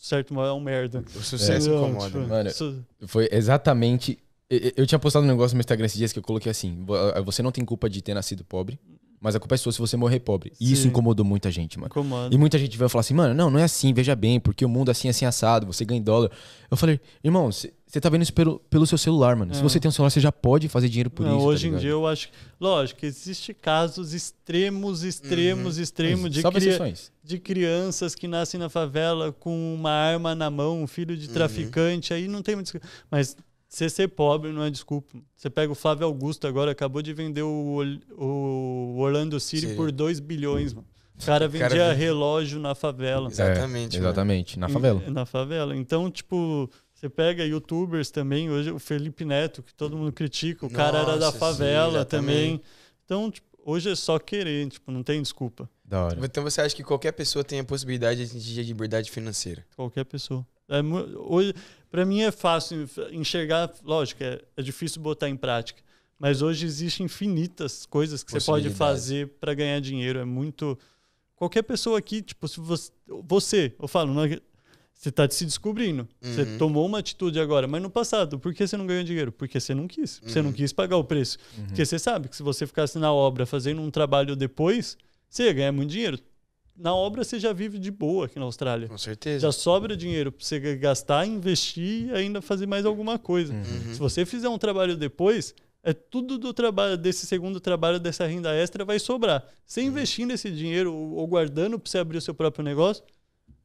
certo modo é um merda. O sucesso é, incomoda. Tipo, né? mano, su... foi exatamente... Eu tinha postado um negócio no Instagram esses dias que eu coloquei assim, você não tem culpa de ter nascido pobre, mas a culpa é sua se você morrer pobre. E Sim. isso incomodou muita gente, mano. Incomoda. E muita gente veio falar assim, mano, não, não é assim, veja bem, porque o mundo é assim, assim, assado, você ganha em dólar. Eu falei, irmão, você tá vendo isso pelo, pelo seu celular, mano. É. Se você tem um celular, você já pode fazer dinheiro por não, isso. Tá hoje tá em dia, eu acho. Lógico, existe casos extremos, extremos, uhum. extremos de, cria... de crianças que nascem na favela com uma arma na mão, um filho de uhum. traficante, uhum. aí não tem muito. Mas você ser pobre não é desculpa. Você pega o Flávio Augusto agora, acabou de vender o, o Orlando City Sim. por 2 bilhões, mano. O cara vendia cara... relógio na favela. Exatamente. É, né? exatamente, na favela. Na favela. Então, tipo, você pega youtubers também, hoje o Felipe Neto, que todo mundo critica, o Nossa, cara era da favela sim, também. Então, tipo, hoje é só querer, tipo, não tem desculpa. Da hora. Então você acha que qualquer pessoa tem a possibilidade de atingir a liberdade financeira? Qualquer pessoa. É, hoje, para mim é fácil enxergar, lógico, é, é difícil botar em prática. Mas hoje existem infinitas coisas que você pode fazer para ganhar dinheiro. É muito. Qualquer pessoa aqui, tipo, se você. Você, eu falo, não é... você está se descobrindo. Uhum. Você tomou uma atitude agora, mas no passado, por que você não ganhou dinheiro? Porque você não quis. Uhum. Você não uhum. quis pagar o preço. Uhum. Porque você sabe que se você ficasse na obra fazendo um trabalho depois, você ia ganhar muito dinheiro na obra você já vive de boa aqui na Austrália. Com certeza. Já sobra dinheiro para você gastar, investir e ainda fazer mais alguma coisa. Uhum. uhum. Se você fizer um trabalho depois, é tudo do trabalho desse segundo trabalho dessa renda extra vai sobrar. Você uhum. investindo esse dinheiro ou guardando para você abrir o seu próprio negócio,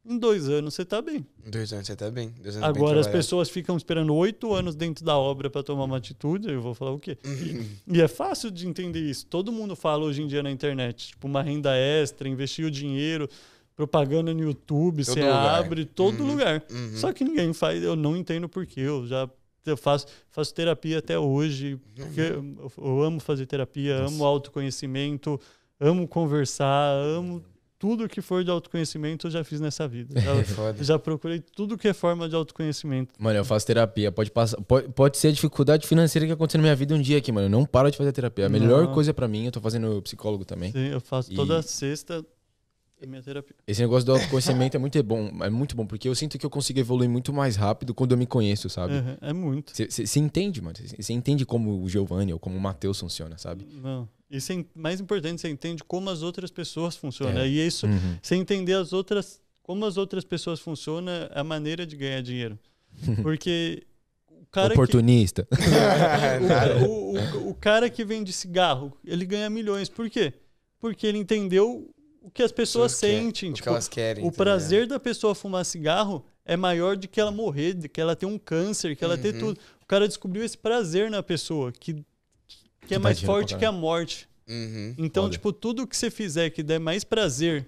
em dois anos você está bem. Em dois anos você está bem. Dois anos Agora bem as pessoas ficam esperando oito anos dentro da obra para tomar uma atitude, eu vou falar o quê? e, e, é fácil de entender isso. Todo mundo fala hoje em dia na internet, tipo, uma renda extra, investir o dinheiro, propaganda no YouTube, todo você lugar. abre todo uhum. lugar. Uhum. Só que ninguém faz, eu não entendo porquê, eu já eu faço, faço terapia até hoje, porque uhum. eu, eu amo fazer terapia, Nossa. amo autoconhecimento, amo conversar, amo tudo que for de autoconhecimento eu já fiz nessa vida. É já, já procurei tudo que é forma de autoconhecimento. Mano, eu faço terapia. Pode, passar, pode, pode ser a dificuldade financeira que aconteceu na minha vida um dia aqui, mano. Eu não paro de fazer terapia. A melhor não. coisa para mim, eu tô fazendo psicólogo também. Sim, eu faço e... toda sexta minha terapia. Esse negócio do autoconhecimento é muito bom, é muito bom, porque eu sinto que eu consigo evoluir muito mais rápido quando eu me conheço, sabe? é muito. Você entende, mano? Você entende como o Giovanni ou como o Matheus funciona, sabe? Não. E sem, mais importante, você entende como as outras pessoas funcionam. É. E é isso, uhum. você entender as outras, como as outras pessoas funcionam, é a maneira de ganhar dinheiro. Porque o cara. Oportunista. Que, o, o, o, o cara que vende cigarro, ele ganha milhões. Por quê? Porque ele entendeu o que as pessoas que sentem. tipo, o que elas querem. O tipo, entender. prazer da pessoa fumar cigarro é maior de que ela morrer, de que ela ter um câncer, que ela uhum. ter tudo. O cara descobriu esse prazer na pessoa, que que é mais forte que a morte. Uhum. Então, Foda. tipo, tudo que você fizer que der mais prazer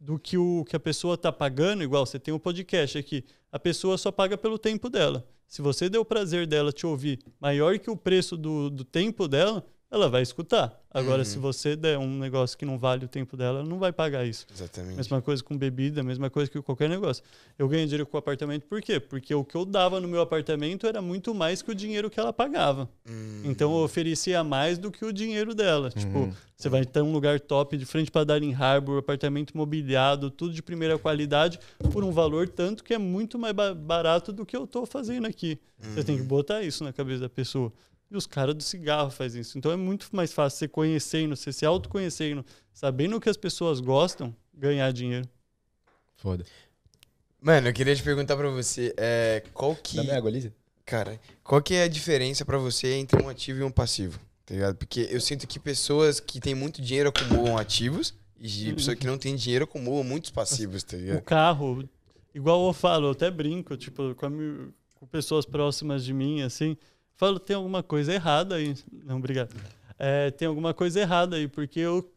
do que o que a pessoa tá pagando, igual você tem o um podcast aqui, a pessoa só paga pelo tempo dela. Se você deu o prazer dela te ouvir maior que o preço do, do tempo dela, ela vai escutar. Agora, uhum. se você der um negócio que não vale o tempo dela, ela não vai pagar isso. Exatamente. Mesma coisa com bebida, mesma coisa que qualquer negócio. Eu ganho dinheiro com o apartamento por quê? Porque o que eu dava no meu apartamento era muito mais que o dinheiro que ela pagava. Uhum. Então, eu oferecia mais do que o dinheiro dela. Tipo, uhum. Tipo, você vai ter um lugar top, de frente para Darling Harbour, apartamento mobiliado, tudo de primeira qualidade, por um valor tanto que é muito mais barato do que eu estou fazendo aqui. Você tem que uhum. botar isso na cabeça da pessoa. E os caras do cigarro fazem isso. Então é muito mais fácil você conhecendo, você se autoconhecendo, sabendo o que as pessoas gostam, ganhar dinheiro. Foda. Mano, eu queria te perguntar pra você, é, qual que... Dá minha água, Lisa? Cara, qual que é a diferença pra você entre um ativo e um passivo? Tá ligado? Porque eu sinto que pessoas que têm muito dinheiro acumulam ativos e uhum. pessoas que não têm dinheiro acumulam muitos passivos, tá ligado? O carro, igual eu falo, eu até brinco, tipo, com, a, com pessoas próximas de mim, assim falo, tem alguma coisa errada aí. Não, obrigado. É, tem alguma coisa errada aí, porque eu,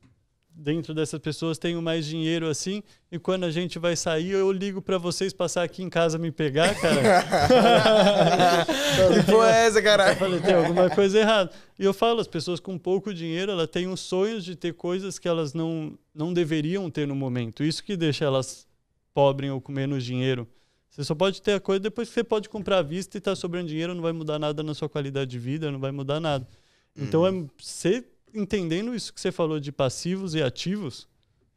dentro dessas pessoas, tenho mais dinheiro assim, e quando a gente vai sair, eu ligo para vocês passar aqui em casa me pegar, cara. que porra é essa, caralho? Eu falei, tem alguma coisa errada. E eu falo, as pessoas com pouco dinheiro, elas têm os sonhos de ter coisas que elas não, não deveriam ter no momento. Isso que deixa elas pobres ou com menos dinheiro. Você só pode ter a coisa depois que você pode comprar à vista e está sobrando dinheiro, não vai mudar nada na sua qualidade de vida, não vai mudar nada. Então, hum. é você entendendo isso que você falou de passivos e ativos,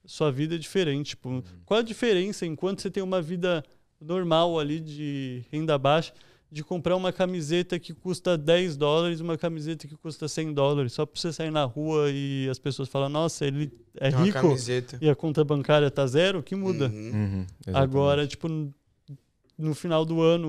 sua vida é diferente. Tipo, hum. Qual a diferença enquanto você tem uma vida normal ali de renda baixa, de comprar uma camiseta que custa 10 dólares, uma camiseta que custa 100 dólares, só para você sair na rua e as pessoas falam, nossa, ele é rico e a conta bancária tá zero, que muda. Uhum. Uhum, Agora, tipo, no final do ano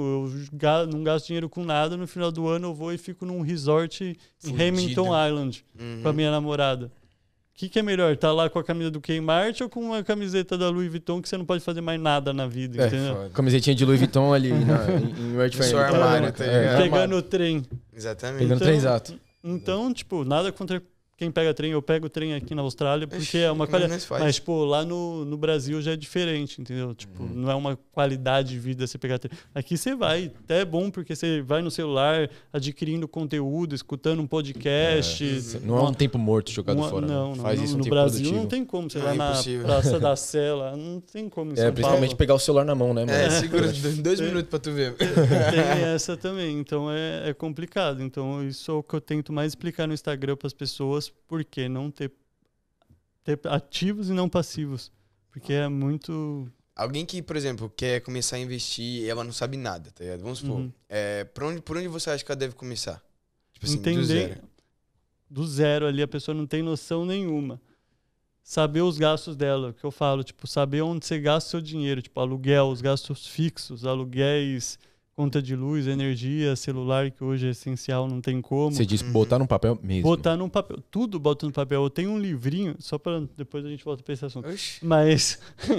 eu não gasto dinheiro com nada, no final do ano eu vou e fico num resort Fudido. em Hamilton Island uhum. com a minha namorada. O que, que, é melhor? Tá lá com a camisa do Kmart ou com uma camiseta da Louis Vuitton que você não pode fazer mais nada na vida, é, Camisetinha de Louis Vuitton ali uhum. na, em Red Seu então, armário, é, tá Pegando o trem. Exatamente. Pegando o trem, então, exato. Então, tipo, nada contra quem pega trem, eu pego trem aqui na Austrália, porque Ixi, é uma qualidade. Mas, tipo, lá no, no Brasil já é diferente, entendeu? Tipo, uhum. não é uma qualidade de vida você pegar trem. Aqui você vai, até é bom, porque você vai no celular adquirindo conteúdo, escutando um podcast. É. Uhum. Não é um tempo morto jogado uma, fora. Né? Não, não. Faz não, isso no, tipo, Brasil produtivo. não tem como. Você é vai na Praça da Sela, não tem como. É, São principalmente Paulo. pegar o celular na mão, né? Mano? É, segura dois minutos pra tu ver. Tem essa também, então é, é complicado. Então, isso é o que eu tento mais explicar no Instagram para as pessoas pessoas por que não ter, ter ativos e não passivos. Porque é muito. Alguém que, por exemplo, quer começar a investir e ela não sabe nada, tá ligado? Vamos supor. Uhum. É, por, onde, por onde você acha que ela deve começar? Tipo assim, Entender. Do zero. do zero ali, a pessoa não tem noção nenhuma. Saber os gastos dela, que eu falo, tipo, saber onde você gasta o seu dinheiro, tipo, aluguel, os gastos fixos, aluguéis, conta de luz, energia, celular, que hoje é essencial, não tem como. Você disse uhum. botar no papel mesmo. Botar no papel. Tudo bota no papel. Eu tenho um livrinho, só para depois a gente volta para esse assunto. Oxi. Mas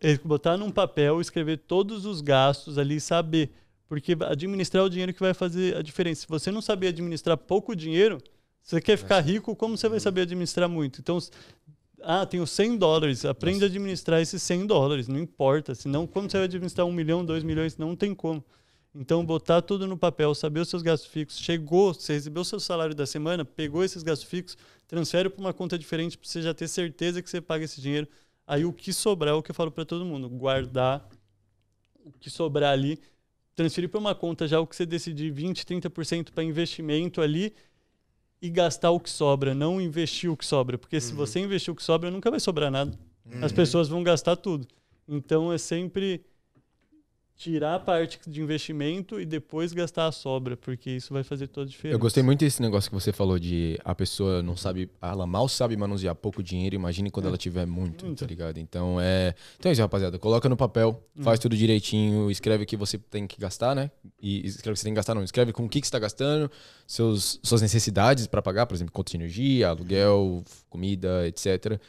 é, botar num papel, escrever todos os gastos ali, saber. Porque administrar é o dinheiro que vai fazer a diferença. Se você não saber administrar pouco dinheiro, você quer ficar rico, como você vai uhum. saber administrar muito? Então, ah, tenho 100 dólares, aprende a administrar esses 100 dólares, não importa. Senão, como você vai administrar um milhão, dois milhões? Não tem como. Então, botar tudo no papel, saber os seus gastos fixos. Chegou, você recebeu o seu salário da semana, pegou esses gastos fixos, transfere para uma conta diferente para você já ter certeza que você paga esse dinheiro. Aí o que sobrar é o que eu falo para todo mundo: guardar o que sobrar ali, transferir para uma conta já o que você decidir, 20%, 30% para investimento ali e gastar o que sobra, não investir o que sobra. Porque uhum. se você investir o que sobra, nunca vai sobrar nada. Uhum. As pessoas vão gastar tudo. Então é sempre tirar a parte de investimento e depois gastar a sobra, porque isso vai fazer toda a diferença. Eu gostei muito desse negócio que você falou de a pessoa não sabe, ela mal sabe manusear pouco dinheiro, imagine quando é. ela tiver muito, muito, tá ligado? Então é, então é isso, rapaziada, coloca no papel, hum. faz tudo direitinho, escreve o que você tem que gastar, né? E escreve o que você tem que gastar não, escreve com o que, que você está gastando, seus, suas necessidades para pagar, por exemplo, conta de energia, aluguel, comida, etc.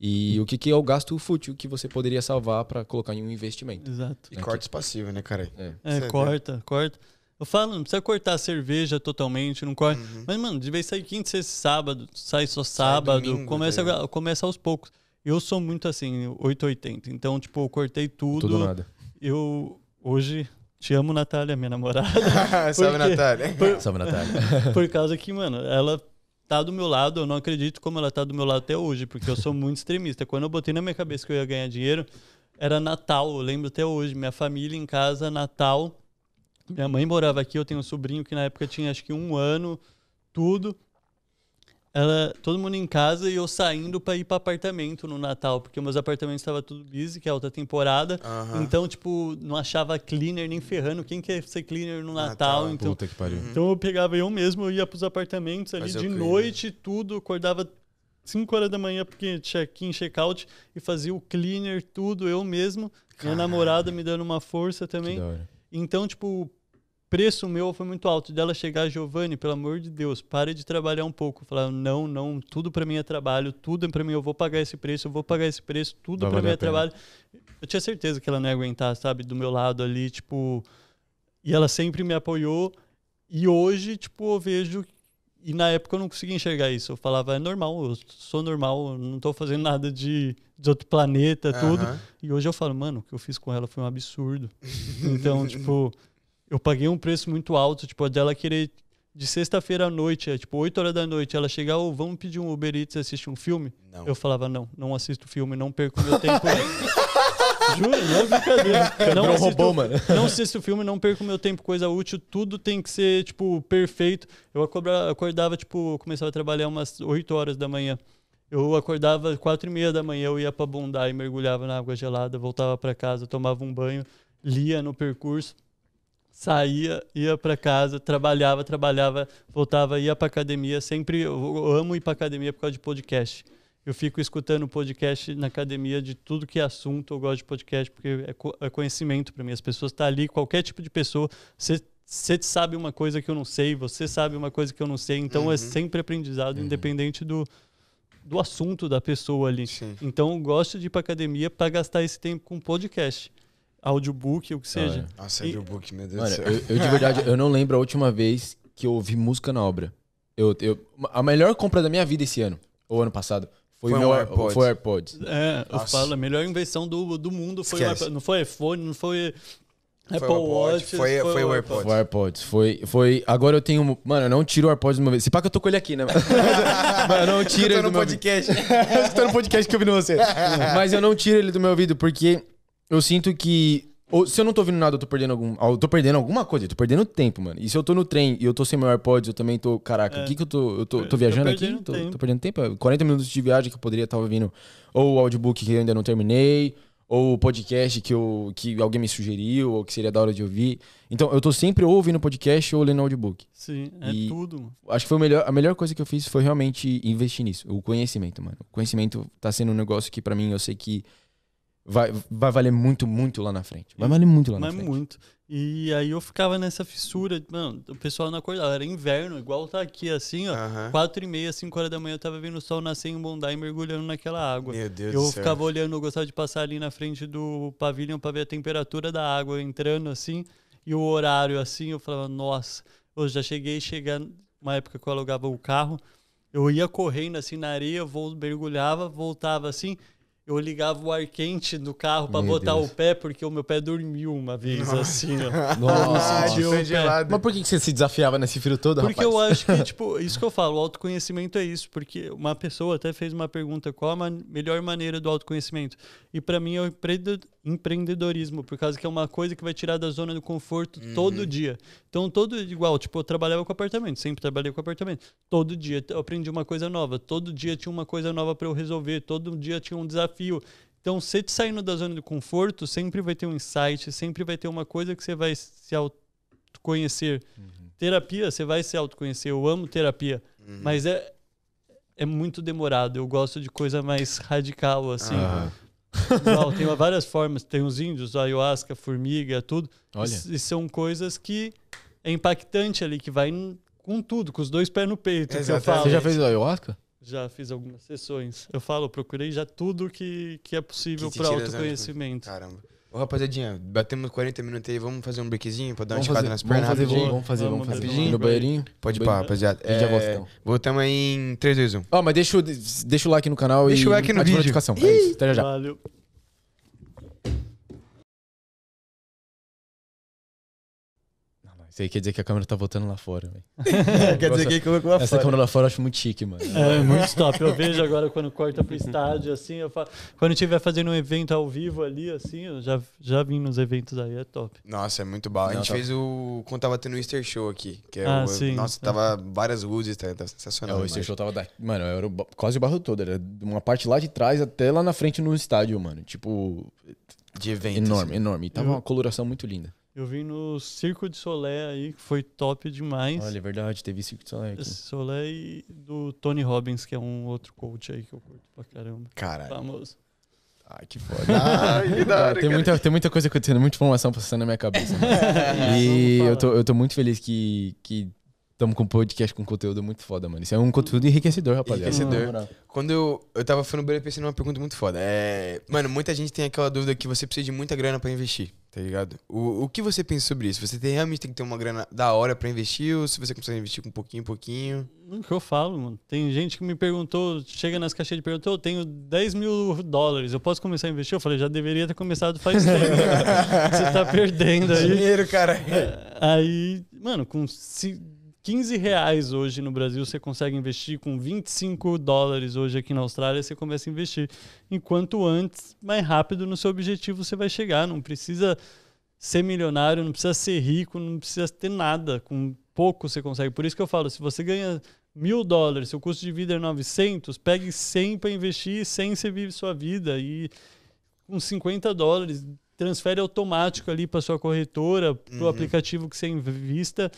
E o que, que é o gasto fútil que você poderia salvar para colocar em um investimento. Exato. E cortes passivos, né, cara? É, é corta, corta. Eu falo, não precisa cortar a cerveja totalmente, não corta. Uhum. Mas, mano, de vez sair quinta, sexta, sábado, sai só sábado, sai domingo, começa, começa aos poucos. Eu sou muito assim, 880. Então, tipo, eu cortei tudo. Tudo nada. Eu, hoje, te amo, Natália, minha namorada. Salve, Natália. Salve, Natália. por causa que, mano, ela tá do meu lado, eu não acredito como ela tá do meu lado até hoje, porque eu sou muito extremista. Quando eu botei na minha cabeça que eu ia ganhar dinheiro, era Natal, eu lembro até hoje, minha família em casa, Natal. Minha mãe morava aqui, eu tenho um sobrinho que na época tinha acho que um ano, tudo. Ela, todo mundo em casa e eu saindo para ir para apartamento no Natal, porque meus apartamentos estavam tudo busy, que é alta temporada. Então, tipo, não achava cleaner nem ferrando. Quem quer ser cleaner no ah, tá. Natal? então, Puta que pariu. então eu pegava eu mesmo, eu ia pros apartamentos ali de noite, tudo, acordava 5 horas da manhã, porque check-in, check-out, e fazia o cleaner, tudo, eu mesmo. Minha namorada me dando uma força também. Então, tipo, preço meu foi muito alto. Dela chegar, Giovanni, pelo amor de Deus, pare de trabalhar um pouco. Falar, não, não, tudo para mim é trabalho, tudo é para mim, eu vou pagar esse preço, eu vou pagar esse preço, tudo para mim é trabalho. Eu tinha certeza que ela não ia aguentar, sabe, do meu lado ali, tipo. E ela sempre me apoiou. E hoje, tipo, eu vejo. E na época eu não conseguia enxergar isso. Eu falava, é normal, eu sou normal, eu não tô fazendo nada de, de outro planeta, uhum. tudo. E hoje eu falo, mano, o que eu fiz com ela foi um absurdo. então, tipo eu paguei um preço muito alto, tipo, dela querer de sexta-feira à noite, é tipo 8 horas da noite, ela chegar, ou oh, vamos pedir um Uber Eats e assistir um filme? Não. Eu falava, não, não assisto filme, não perco meu tempo. Juro, não é brincadeira. Não assisto, robô, mano. não assisto filme, não perco meu tempo, coisa útil, tudo tem que ser, tipo, perfeito. Eu acordava, tipo, começava a trabalhar umas 8 horas da manhã. Eu acordava quatro e meia da manhã, eu ia pra bondar e mergulhava na água gelada, voltava para casa, tomava um banho, lia no percurso saía, ia para casa, trabalhava, trabalhava, voltava, ia para academia. Sempre eu amo ir para academia por causa de podcast. Eu fico escutando podcast na academia de tudo que é assunto. Eu gosto de podcast porque é, é conhecimento para mim. As pessoas estão tá ali, qualquer tipo de pessoa. Você, você sabe uma coisa que eu não sei, você sabe uma coisa que eu não sei. Então é uhum. é sempre aprendizado, uhum. independente do, do assunto da pessoa ali. Sim. Então eu gosto de ir para academia para gastar esse tempo com podcast audiobook, o que tá, seja. Ah, é. Nossa, e... audiobook, meu Deus Olha, do céu. Eu, eu, de verdade, eu não lembro a última vez que eu ouvi música na obra. Eu, eu, a melhor compra da minha vida esse ano, ou ano passado, foi, foi meu um AirPods. Foi AirPods. É, Nossa. eu falo, a melhor invenção do, do mundo foi Esquece. Não foi iPhone, não foi. Apple foi Watch, foi, foi, foi o AirPods. Foi o AirPods. Foi, foi. Agora eu tenho. Mano, eu não tiro o AirPods de uma vez. Se pá que eu tô com ele aqui, né? Mas eu não tiro ele. Eu Escutando no podcast. eu Escutando no podcast que eu vi no você. Mas eu não tiro ele do meu ouvido, porque eu sinto que. Ou, se eu não tô ouvindo nada, eu tô perdendo algum. Eu tô perdendo alguma coisa, eu tô perdendo tempo, mano. E se eu tô no trem e eu tô sem meu AirPods, eu também tô. Caraca, é. o é. que que eu tô. Eu tô, tô viajando aqui? Tô, tô, perdendo tempo. 40 é minutos de viagem que eu poderia estar ouvindo. Ou o audiobook que eu ainda não terminei. Ou o podcast que, eu, que alguém me sugeriu, ou que seria da hora de ouvir. Então, eu tô sempre ou ouvindo podcast ou lendo audiobook. Sim, é e tudo. Acho que foi melhor, a melhor coisa que eu fiz foi realmente investir nisso. O conhecimento, mano. O conhecimento tá sendo um negócio que, para mim, eu sei que vai, vai valer muito, muito lá na frente. Vai valer muito lá Mas na frente. muito. E aí eu ficava nessa fissura, mano, o pessoal não acordava, era inverno, igual tá aqui, assim, ó, quatro e meia, cinco horas da manhã, eu tava vendo o sol nascer em Bondai, mergulhando naquela água. Meu Deus Eu do ficava olhando, eu gostava de passar ali na frente do pavilhão pra ver a temperatura da água entrando, assim, e o horário, assim, eu falava, nossa, eu já cheguei, chegar uma época que eu alugava o carro, eu ia correndo, assim, na areia, vou, mergulhava, voltava, assim, eu ligava o ar quente do carro para botar Deus. o pé, porque o meu pé dormiu uma vez, Nossa. assim, ó. Nossa, Nossa. Mas por que você se desafiava nesse frio todo, Porque rapaz? eu acho que, tipo, isso que eu falo, o autoconhecimento é isso. Porque uma pessoa até fez uma pergunta, qual a man melhor maneira do autoconhecimento? E para mim, eu empreendedorismo, por causa que é uma coisa que vai tirar da zona do conforto uhum. todo dia. Então, todo igual, tipo, eu trabalhava com apartamento, sempre trabalhei com apartamento. Todo dia eu aprendi uma coisa nova, todo dia tinha uma coisa nova para eu resolver, todo dia tinha um desafio. Então, você saindo da zona do conforto, sempre vai ter um insight, sempre vai ter uma coisa que você vai se autoconhecer. Uhum. Terapia, você vai se autoconhecer. Eu amo terapia, uhum. mas é, é muito demorado. Eu gosto de coisa mais radical, assim. Uhum. Não, tem várias formas. Tem os índios, ayahuasca, formiga, tudo. Olha. E, e são coisas que é impactante ali, que vai com tudo, com os dois pés no peito. eu falo você já fez ayahuasca? Já fiz algumas sessões. Eu falo, procurei já tudo que, que é possível para autoconhecimento. Caramba. Ô, rapaziadinha, batemos 40 minutos aí, vamos fazer um breakzinho pra dar vamos uma esticada nas pernas vamos fazer, rapidinho? Vamos fazer, vamos, vamos fazer. No banheirinho? Pode ir pra, rapaziada. É, já volta, então. Voltamos aí em 3, 2, 1. Ó, mas deixa, deixa o like no canal deixa e o like no vídeo. notificação. É isso, até já já. Valeu. Isso aí quer dizer que a câmera tá voltando lá fora, velho. É, quer dizer que colocou lá Essa fora. câmera lá fora eu acho muito chique, mano. É, é, muito top. Eu vejo agora quando corta pro estádio, assim, eu falo... Quando estiver fazendo um evento ao vivo ali, assim, eu já, já vim nos eventos aí, é top. Nossa, é muito bom. A gente Não, tá. fez o... Quando tava tendo o Easter Show aqui. Que é ah, o... sim. Nossa, é. tava é. várias luzes, tá, tá, sensacional. É, o Easter Show tava da... Mano, era quase o barro todo. Era uma parte lá de trás até lá na frente no estádio, mano. Tipo... De evento. Enorme, assim. enorme. E tava uhum. uma coloração muito linda. Eu vim no Circo de Solé aí, que foi top demais. Olha, é verdade, teve Circo de Solé aqui. Solé e do Tony Robbins, que é um outro coach aí que eu curto pra caramba. Caralho. Famoso. Ai, que foda. Ai, que da hora, tem, muita, tem muita coisa acontecendo, muita informação passando na minha cabeça. Né? É, e eu tô, eu tô muito feliz que, que Estamos com um podcast com conteúdo muito foda, mano. Isso é um conteúdo enriquecedor, rapaziada. Enriquecedor. Quando eu, eu tava falando no eu pensei numa pergunta muito foda. É, mano, muita gente tem aquela dúvida que você precisa de muita grana para investir. Tá ligado? O, o que você pensa sobre isso? Você tem, realmente tem que ter uma grana da hora para investir ou se você consegue investir com um pouquinho, pouquinho? O que eu falo, mano. Tem gente que me perguntou, chega nas caixinhas e perguntou, eu tenho 10 mil dólares, eu posso começar a investir? Eu falei, já deveria ter começado faz tempo. você tá perdendo aí. Dinheiro, cara. É, aí, mano, com... Se, 15 reais hoje no Brasil você consegue investir, com 25 dólares hoje aqui na Austrália você começa a investir. Enquanto antes, mais rápido no seu objetivo você vai chegar. Não precisa ser milionário, não precisa ser rico, não precisa ter nada. Com pouco você consegue. Por isso que eu falo, se você ganha mil dólares, seu custo de vida é 900, pegue 100 para investir, 100 você vive sua vida. E com 50 dólares, transfere automático ali para sua corretora, para o uhum. aplicativo que você invista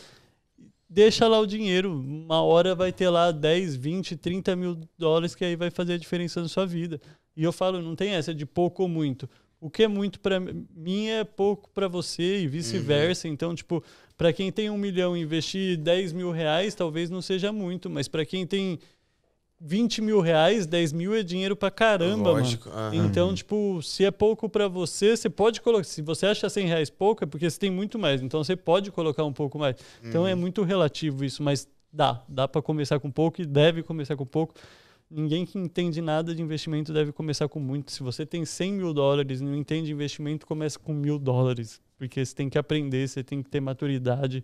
deixa lá o dinheiro. Uma hora vai ter lá 10, 20, 30 mil dólares que aí vai fazer a diferença na sua vida. E eu falo, não tem essa de pouco ou muito. O que é muito para mim é pouco para você e vice-versa. Uhum. Então, tipo, para quem tem um milhão investir 10 mil reais, talvez não seja muito, mas para quem tem 20 mil reais, 10 mil é dinheiro pra caramba, Lógico, mano. Aham. Então, tipo, se é pouco pra você, você pode colocar. Se você acha 100 reais pouco, é porque você tem muito mais. Então, você pode colocar um pouco mais. Então, é uhum. muito relativo isso, mas dá. Dá pra começar com pouco e deve começar com pouco. Ninguém que entende nada de investimento deve começar com muito. Se você tem 100 mil dólares e não entende investimento, começa com mil dólares. Porque você tem que aprender, você tem que ter maturidade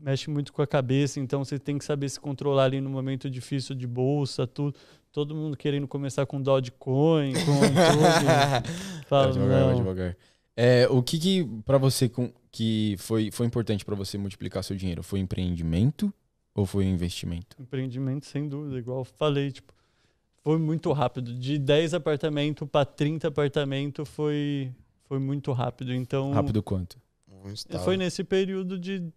mexe muito com a cabeça, então você tem que saber se controlar ali no momento difícil de bolsa, tudo. Todo mundo querendo começar com Dogecoin, com tudo. Fala, é, devagar, não. devagar. É, o que, que para você com, que foi, foi importante para você multiplicar seu dinheiro? Foi empreendimento ou foi investimento? Empreendimento, sem dúvida, igual eu falei, tipo, foi muito rápido. De 10 apartamentos para 30 apartamentos foi, foi muito rápido. Então, rápido quanto? Foi nesse período de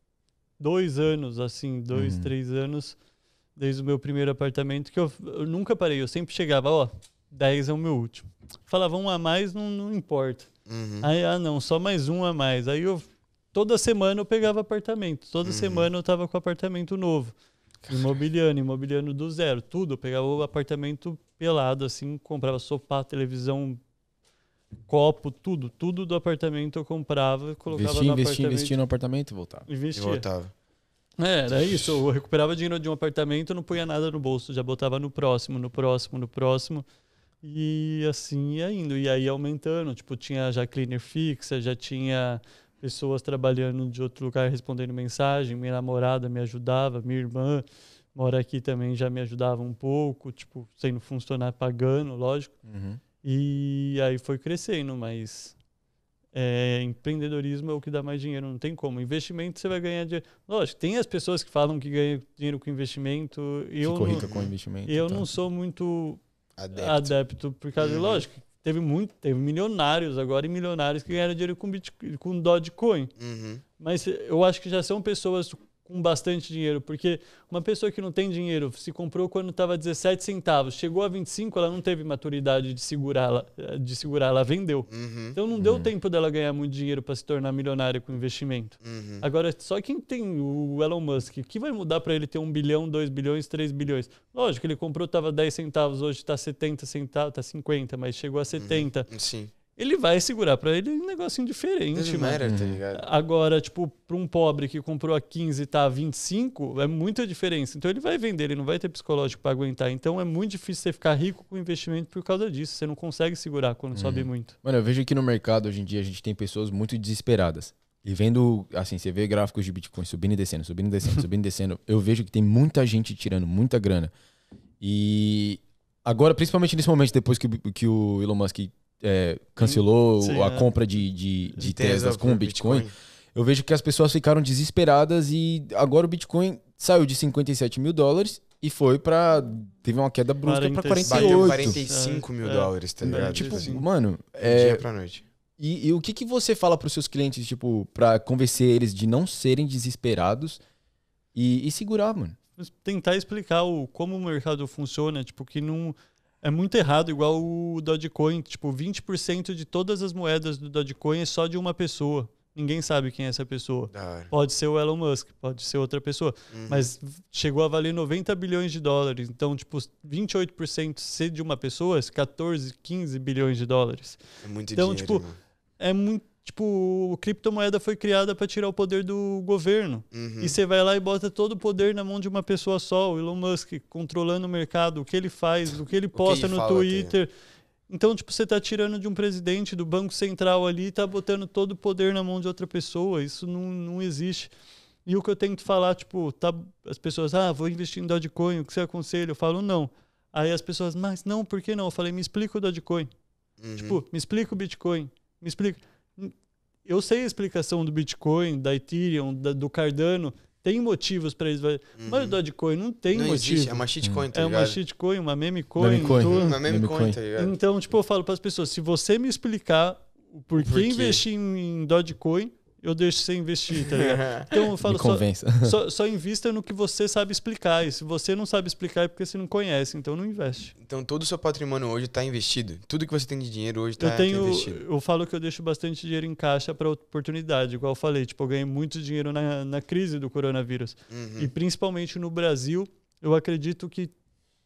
dois anos, assim, dois, uhum. três anos, desde o meu primeiro apartamento, que eu, eu nunca parei. Eu sempre chegava, ó, 10 é o meu último. Falava um a mais, não, não importa. Uhum. Aí, ah, não, só mais um a mais. Aí eu, toda semana eu pegava apartamento. Toda uhum. semana eu tava com apartamento novo. Imobiliano, imobiliano do zero, tudo. Eu pegava o apartamento pelado, assim, comprava sofá, televisão, copo, tudo, tudo do apartamento eu comprava, e colocava investi, no investi, apartamento. Investia no apartamento e voltava. Investia. E voltava. É, era isso, eu recuperava dinheiro de um apartamento, não punha nada no bolso, já botava no próximo, no próximo, no próximo. E assim ia indo, e aí aumentando, tipo, tinha já cleaner fixa, já tinha pessoas trabalhando de outro lugar respondendo mensagem, minha namorada me ajudava, minha irmã mora aqui também já me ajudava um pouco, tipo, sendo funcionar pagando, lógico. Uhum. E aí foi crescendo, mas é, empreendedorismo é o que dá mais dinheiro, não tem como. Investimento você vai ganhar dinheiro. Lógico, tem as pessoas que falam que ganham dinheiro com investimento. Eu com investimento. Eu então. não sou muito adepto, adepto por causa. Uhum. Lógico, teve muito, teve milionários agora e milionários que ganharam dinheiro com, Bitcoin, com Dogecoin. Uhum. Mas eu acho que já são pessoas com bastante dinheiro, porque uma pessoa que não tem dinheiro, se comprou quando estava 17 centavos, chegou a 25, ela não teve maturidade de segurá-la, de segurar, ela vendeu. Uhum. Então não deu uhum. tempo dela ganhar muito dinheiro para se tornar milionária com investimento. Uhum. Agora, só quem tem o Elon Musk, que vai mudar para ele ter um bilhão, dois bilhões, três bilhões? Lógico, ele comprou, estava 10 centavos, hoje está 70 centavos, está 50, mas chegou a 70. Uhum. Sim ele vai segurar para ele um negocinho diferente, matter, Tá ligado? Agora, tipo, para um pobre que comprou a 15 e tá a 25, é muita diferença. Então ele vai vender, ele não vai ter psicológico para aguentar. Então é muito difícil você ficar rico com investimento por causa disso. Você não consegue segurar quando uhum. sobe muito. Mano, eu vejo que no mercado hoje em dia a gente tem pessoas muito desesperadas. E vendo, assim, você vê gráficos de Bitcoin subindo e descendo, subindo e descendo, subindo e descendo, eu vejo que tem muita gente tirando muita grana. E agora, principalmente nesse momento depois que, que o Elon Musk é, cancelou Sim, a é. compra de, de, de, de Tesla com o Bitcoin, Bitcoin, eu vejo que as pessoas ficaram desesperadas e agora o Bitcoin saiu de 57 mil dólares e foi para Teve uma queda brusca para 48. Bateu 45 é, mil é. dólares, tá é. ligado? Tipo, tipo, assim, mano. É, dia pra noite. E, e, o que, que você fala para os seus clientes, tipo, para convencer eles de não serem desesperados e, e segurar, mano? Tentar explicar o, como o mercado funciona, tipo, que não é muito errado, igual o Dogecoin. Tipo, 20% de todas as moedas do Dogecoin é só de uma pessoa. Ninguém sabe quem é essa pessoa. Pode ser o Elon Musk, pode ser outra pessoa. Uhum. Mas chegou a valer 90 bilhões de dólares. Então, tipo, 28% ser de uma pessoa, 14, é 15 bilhões de dólares. É muito então, dinheiro, tipo, mano. Né? é muito Tipo, criptomoeda foi criada para tirar o poder do governo. Uhum. E você vai lá e bota todo o poder na mão de uma pessoa só, o Elon Musk, controlando o mercado, o que ele faz, o que ele posta que ele no Twitter. Aqui. Então, tipo, você está tirando de um presidente do Banco Central ali e tá botando todo o poder na mão de outra pessoa. Isso não, não existe. E o que eu tenho que falar, tipo, tá, as pessoas, ah, vou investir em Dogecoin, o que você aconselha? Eu falo, não. Aí as pessoas, mas não, por que não? Eu falei, me explica o Dogecoin. Uhum. Tipo, me explica o Bitcoin, me explica eu sei a explicação do Bitcoin, da Ethereum, da, do Cardano, tem motivos para eles. Uhum. Mas o Dogecoin não tem não motivo. Existe, é uma shitcoin, tá ligado? É uma shitcoin, uma memecoin. memecoin. Uma memecoin, tá ligado? Então, tipo, eu falo para as pessoas, se você me explicar por porquê? investir em Dogecoin, eu deixo você investir, tá ligado? Então eu falo, só, só, só, invista no que você sabe explicar. E se você não sabe explicar é porque você não conhece, então não investe. Então todo o seu patrimônio hoje está investido? Tudo que você tem de dinheiro hoje está tá, tá investido? Eu falo que eu deixo bastante dinheiro em caixa para oportunidade, igual eu falei. Tipo, eu ganhei muito dinheiro na, na crise do coronavírus. Uhum. E principalmente no Brasil, eu acredito que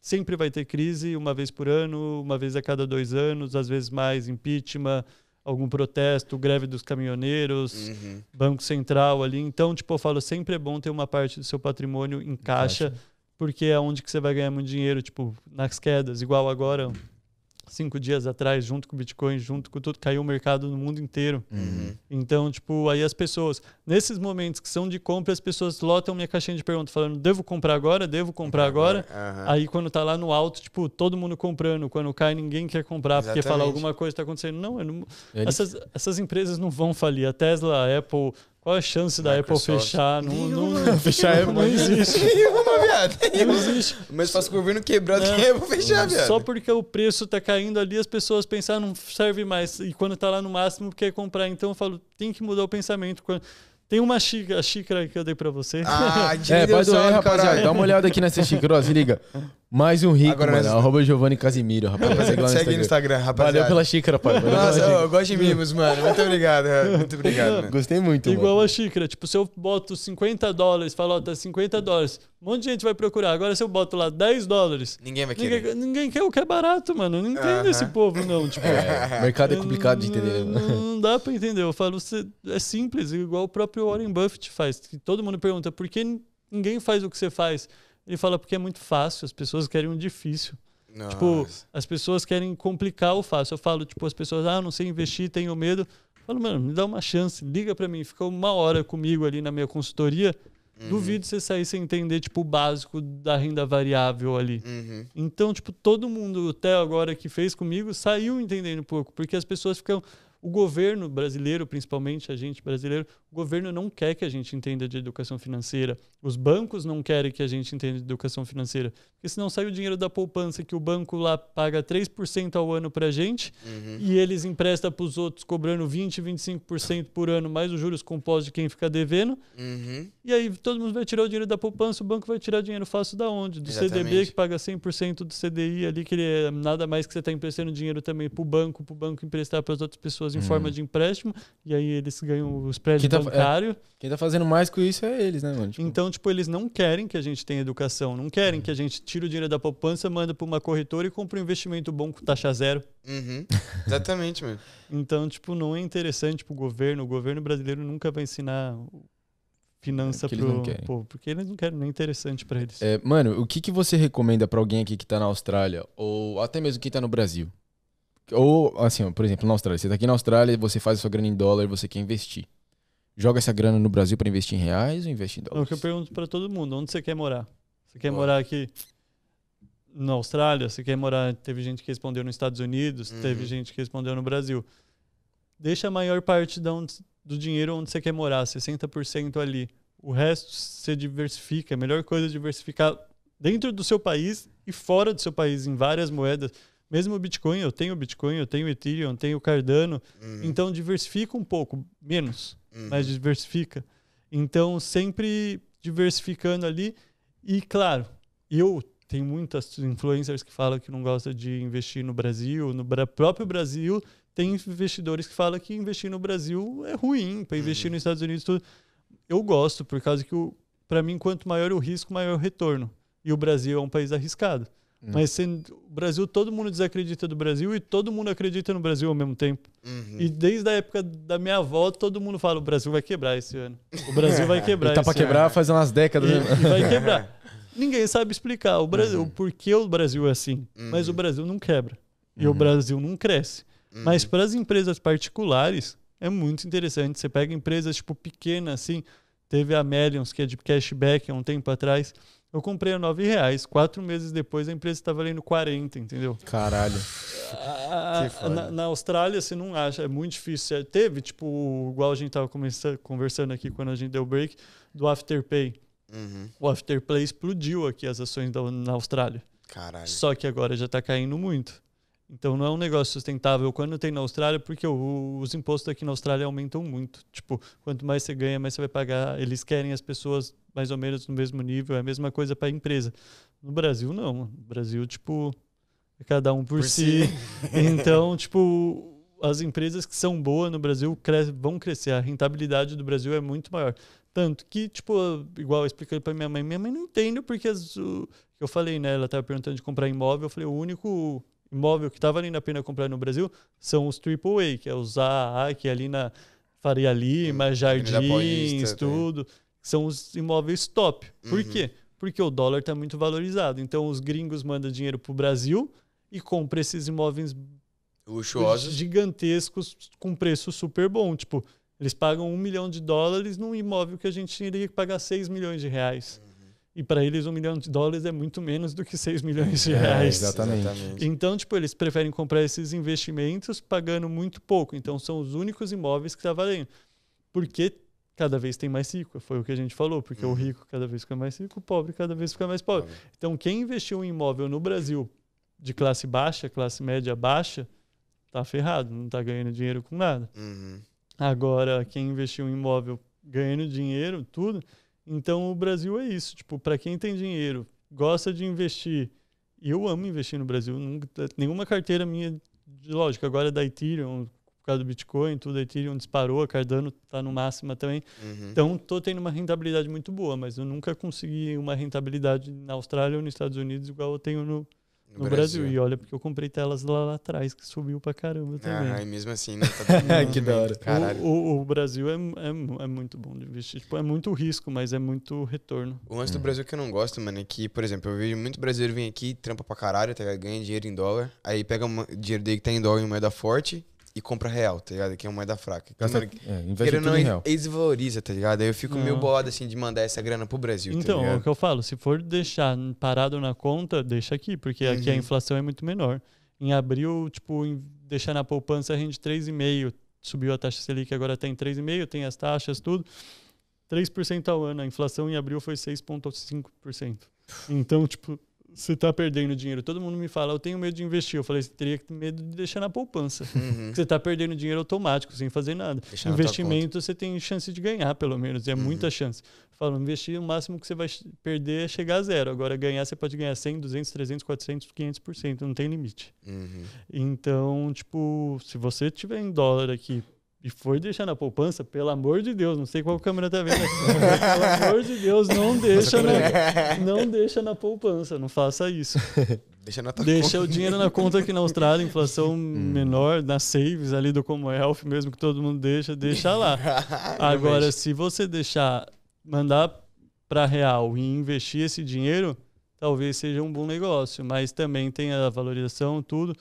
sempre vai ter crise, uma vez por ano, uma vez a cada dois anos, às vezes mais, impeachment algum protesto, greve dos caminhoneiros, uhum. Banco Central ali. Então, tipo, eu falo, sempre é bom ter uma parte do seu patrimônio em caixa, caixa. porque é onde que você vai ganhar muito dinheiro, tipo, nas quedas, igual agora, cinco dias atrás, junto com o Bitcoin, junto com tudo, caiu o mercado no mundo inteiro. Uhum. Então, tipo, aí as pessoas, nesses momentos que são de compra, as pessoas lotam minha caixinha de perguntas falando, devo comprar agora? Devo comprar uhum. agora? Uhum. Aí quando tá lá no alto, tipo, todo mundo comprando. Quando cai, ninguém quer comprar, Exatamente. porque fala alguma coisa está acontecendo. Não, não... Essas, essas empresas não vão falir. A Tesla, a Apple, qual a chance da Microsoft. Apple fechar? Não, não, fechar a Apple não existe. Nenhuma, viado. Não existe. Mas faz o governo quebrado é. que fechar, viado. Só porque o preço tá caindo ali, as pessoas pensam, ah, não serve mais. E quando tá lá no máximo, quer comprar. Então eu falo, tem que mudar o pensamento. Tem uma xícara, a xícara que eu dei pra você. Ah, é, pode doer, rapaziada. Dá uma olhada aqui nessa xícara, ó, se liga. Mais um rico, Agora, mano. Nós... Arroba Giovanni Casimiro, rapaz. Segue, no Segue no Instagram, rapaz. Valeu pela xícara, pai. Valeu Nossa, eu, gosto de mimos, mano. Muito obrigado, muito obrigado. Mano. Gostei muito, Igual mano. a xícara. Tipo, se eu boto 50 dólares, falo, ó, tá 50 dólares. Um monte de gente vai procurar. Agora, se eu boto lá 10 dólares... Ninguém vai querer. Ninguém, ninguém quer o que é barato, mano. Não entendo uh -huh. esse povo, não. Tipo, é, mercado é complicado de entender. Né? Não, não dá pra entender. Eu falo, é simples. Igual o próprio Warren Buffett faz. Todo mundo pergunta, por que ninguém faz o que você faz? Ele fala porque é muito fácil, as pessoas querem um difícil. Tipo, Nossa. Tipo, as pessoas querem complicar o fácil. Eu falo, tipo, as pessoas, ah, não sei investir, tenho medo. Eu falo, mano, me dá uma chance, liga para mim, fica uma hora comigo ali na minha consultoria. Uhum. Duvido você sair sem entender, tipo, o básico da renda variável ali. Uhum. Então, tipo, todo mundo até agora que fez comigo saiu entendendo um pouco, porque as pessoas ficam, o governo brasileiro, principalmente a gente brasileiro, o governo não quer que a gente entenda de educação financeira. Os bancos não querem que a gente entenda de educação financeira. Porque senão sai o dinheiro da poupança que o banco lá paga 3% ao ano para gente uhum. e eles emprestam para os outros cobrando 20%, 25% por ano, mais os juros compostos de quem fica devendo. Uhum. E aí todo mundo vai tirar o dinheiro da poupança, o banco vai tirar dinheiro fácil da onde? Do Exatamente. CDB que paga 100% do CDI ali, que é nada mais que você está emprestando dinheiro também para o banco, para o banco emprestar para as outras pessoas pessoas em hum. forma de empréstimo, e aí eles ganham os prédios quem tá, É, quem tá fazendo mais com isso é eles, né, mano? Tipo... Então, tipo, eles não querem que a gente tenha educação, não querem uhum. que a gente tire o dinheiro da poupança, manda para uma corretora e compre um investimento bom com taxa zero. Uhum. Exatamente, mano. Então, tipo, não é interessante pro governo. O governo brasileiro nunca vai ensinar finança é, pro povo, porque eles não querem, não é interessante para eles. É, mano, o que, que você recomenda para alguém aqui que tá na Austrália ou até mesmo quem tá no Brasil? Ou, assim, por exemplo, na Austrália. Você está aqui na Austrália, você faz a sua grana em dólar, você quer investir. Joga essa grana no Brasil para investir em reais ou investir em dólares? É o que eu pergunto para todo mundo. Onde você quer morar? Você quer morar aqui na Austrália? Você quer morar... Teve gente que respondeu nos Estados Unidos, uhum. teve gente que respondeu no Brasil. Deixa a maior parte da onde, do dinheiro onde você quer morar, 60% ali. O resto você diversifica. É a melhor coisa é diversificar dentro do seu país e fora do seu país, em várias moedas. Mesmo o Bitcoin, eu tenho o Bitcoin, eu tenho o Ethereum, eu tenho Cardano. Uhum. Então diversifica um pouco, menos, uhum. mas diversifica. Então sempre diversificando ali. E claro, eu tenho muitas influencers que falam que não gosta de investir no Brasil, no próprio Brasil. Tem investidores que falam que investir no Brasil é ruim, para uhum. investir uhum. nos Estados Unidos tudo. Eu gosto, por causa que, para mim, quanto maior o risco, maior o retorno. E o Brasil é um país arriscado. Uhum. Mas sendo o Brasil, todo mundo desacredita do Brasil e todo mundo acredita no Brasil ao mesmo tempo. Uhum. E desde a época da minha avó, todo mundo fala: o Brasil vai quebrar esse ano. O Brasil vai quebrar. tá para quebrar ano. faz umas décadas. E, né? e vai quebrar. Ninguém sabe explicar o Brasil, uhum. por que o Brasil é assim. Uhum. Mas o Brasil não quebra. E o uhum. Brasil não cresce. Uhum. Mas para as empresas particulares, é muito interessante. Você pega empresas tipo pequena assim, teve a Melions, que é de cashback há um tempo atrás. Eu comprei a 9 reais. Quatro meses depois a empresa está valendo 40, entendeu? Caralho. Ah, na, na, Austrália você não acha, é muito difícil. É, teve, tipo, igual a gente estava conversando aqui quando a gente deu break, do Afterpay. Uhum. O Afterpay explodiu aqui as ações da, na Austrália. Caralho. Só que agora já está caindo muito. Então não é um negócio sustentável. Quando tem na Austrália, porque o, os impostos aqui na Austrália aumentam muito. Tipo, quanto mais você ganha, mais você vai pagar. Eles querem as pessoas mais ou menos no mesmo nível. É a mesma coisa para a empresa. No Brasil, não. No Brasil, tipo, é cada um por, por si. si. então, tipo, as empresas que são boas no Brasil cres vão crescer. A rentabilidade do Brasil é muito maior. Tanto que, tipo, igual eu expliquei para minha mãe, minha mãe não entende porque as, o, eu falei, né? Ela estava perguntando de comprar imóvel. Eu falei, o único imóvel que estava valendo a pena comprar no Brasil são os AAA, que é os AAA, que é ali na Faria Lima, hum, Jardins, tudo. São os imóveis top. Por uhum. quê? Porque o dólar está muito valorizado. Então, os gringos mandam dinheiro para o Brasil e compram esses imóveis luxuosos, gigantescos, com preço super bom. Tipo, eles pagam um milhão de dólares num imóvel que a gente que pagar 6 milhões de reais. E para eles, um milhão de dólares é muito menos do que 6 milhões de é, reais. É, exatamente. Então, tipo, eles preferem comprar esses investimentos pagando muito pouco. Então, são os únicos imóveis que está valendo. Porque cada vez tem mais rico. Foi o que a gente falou. Porque uhum. o rico cada vez fica mais rico, o pobre cada vez fica mais pobre. Então, quem investiu em imóvel no Brasil de classe baixa, classe média baixa, tá ferrado. Não tá ganhando dinheiro com nada. Uhum. Agora, quem investiu em imóvel ganhando dinheiro, tudo então o Brasil é isso, tipo, para quem tem dinheiro, gosta de investir, e eu amo investir no Brasil, nunca, é, nenhuma carteira minha de lógico, agora é da Ethereum, por causa do Bitcoin, tudo a Ethereum disparou, a Cardano está no máximo também. Uhum. Então tô tendo uma rentabilidade muito boa, mas eu nunca consegui uma rentabilidade na Austrália ou nos Estados Unidos igual eu tenho no no, Brasil. Brasil. E olha, porque eu comprei telas lá, lá atrás, que subiu pra caramba ah, também. Ah, e mesmo assim, né? Tá que da hora. O, o, o Brasil é, é, é, muito bom de investir. Tipo, é muito risco, mas é muito retorno. O lance hum. do Brasil que eu não gosto, mano, é que, por exemplo, eu vejo muito brasileiro vir aqui, trampa pra caralho, tá, ganha dinheiro em dólar. Aí pega uma, dinheiro dele que tá em dólar em moeda forte e compra real, tá ligado? Que é uma moeda fraca. Gasta, mano, é, não, em Eles valoriza, tá ligado? Aí eu fico não. meio bolado assim de mandar essa grana pro Brasil. Tá então, tá é o que eu falo, se for deixar parado na conta, deixa aqui, porque uhum. aqui a uhum. inflação é muito menor. Em abril, tipo, em deixar na poupança rende 3,5%. Subiu a taxa Selic, agora tem 3,5%, tem as taxas, tudo. 3% ao ano. A inflação em abril foi 6,5%. Então, tipo, você está perdendo dinheiro. Todo mundo me fala, eu tenho medo de investir. Eu falei, você teria medo de deixar na poupança. Uhum. Você está perdendo dinheiro automático, sem fazer nada. Deixar Investimento você tem chance de ganhar, pelo menos. É uhum. muita chance. Falo, investir, o máximo que você vai perder é chegar a zero. Agora, ganhar, você pode ganhar 100, 200, 300, 400, 500%. Não tem limite. Uhum. Então, tipo, se você tiver em dólar aqui, e foi deixar na poupança, pelo amor de Deus, não sei qual câmera tá vendo aqui. Mas, é, pelo amor de Deus, não deixa, na, é- não deixa na poupança, não faça isso. Deixa, deixa o dinheiro na conta aqui na Austrália, inflação hum. menor, nas saves ali do Commonwealth mesmo, que todo mundo deixa, deixa lá. Agora, se você deixar, mandar para real e investir esse dinheiro, talvez seja um bom negócio, mas também tem a valorização, tudo.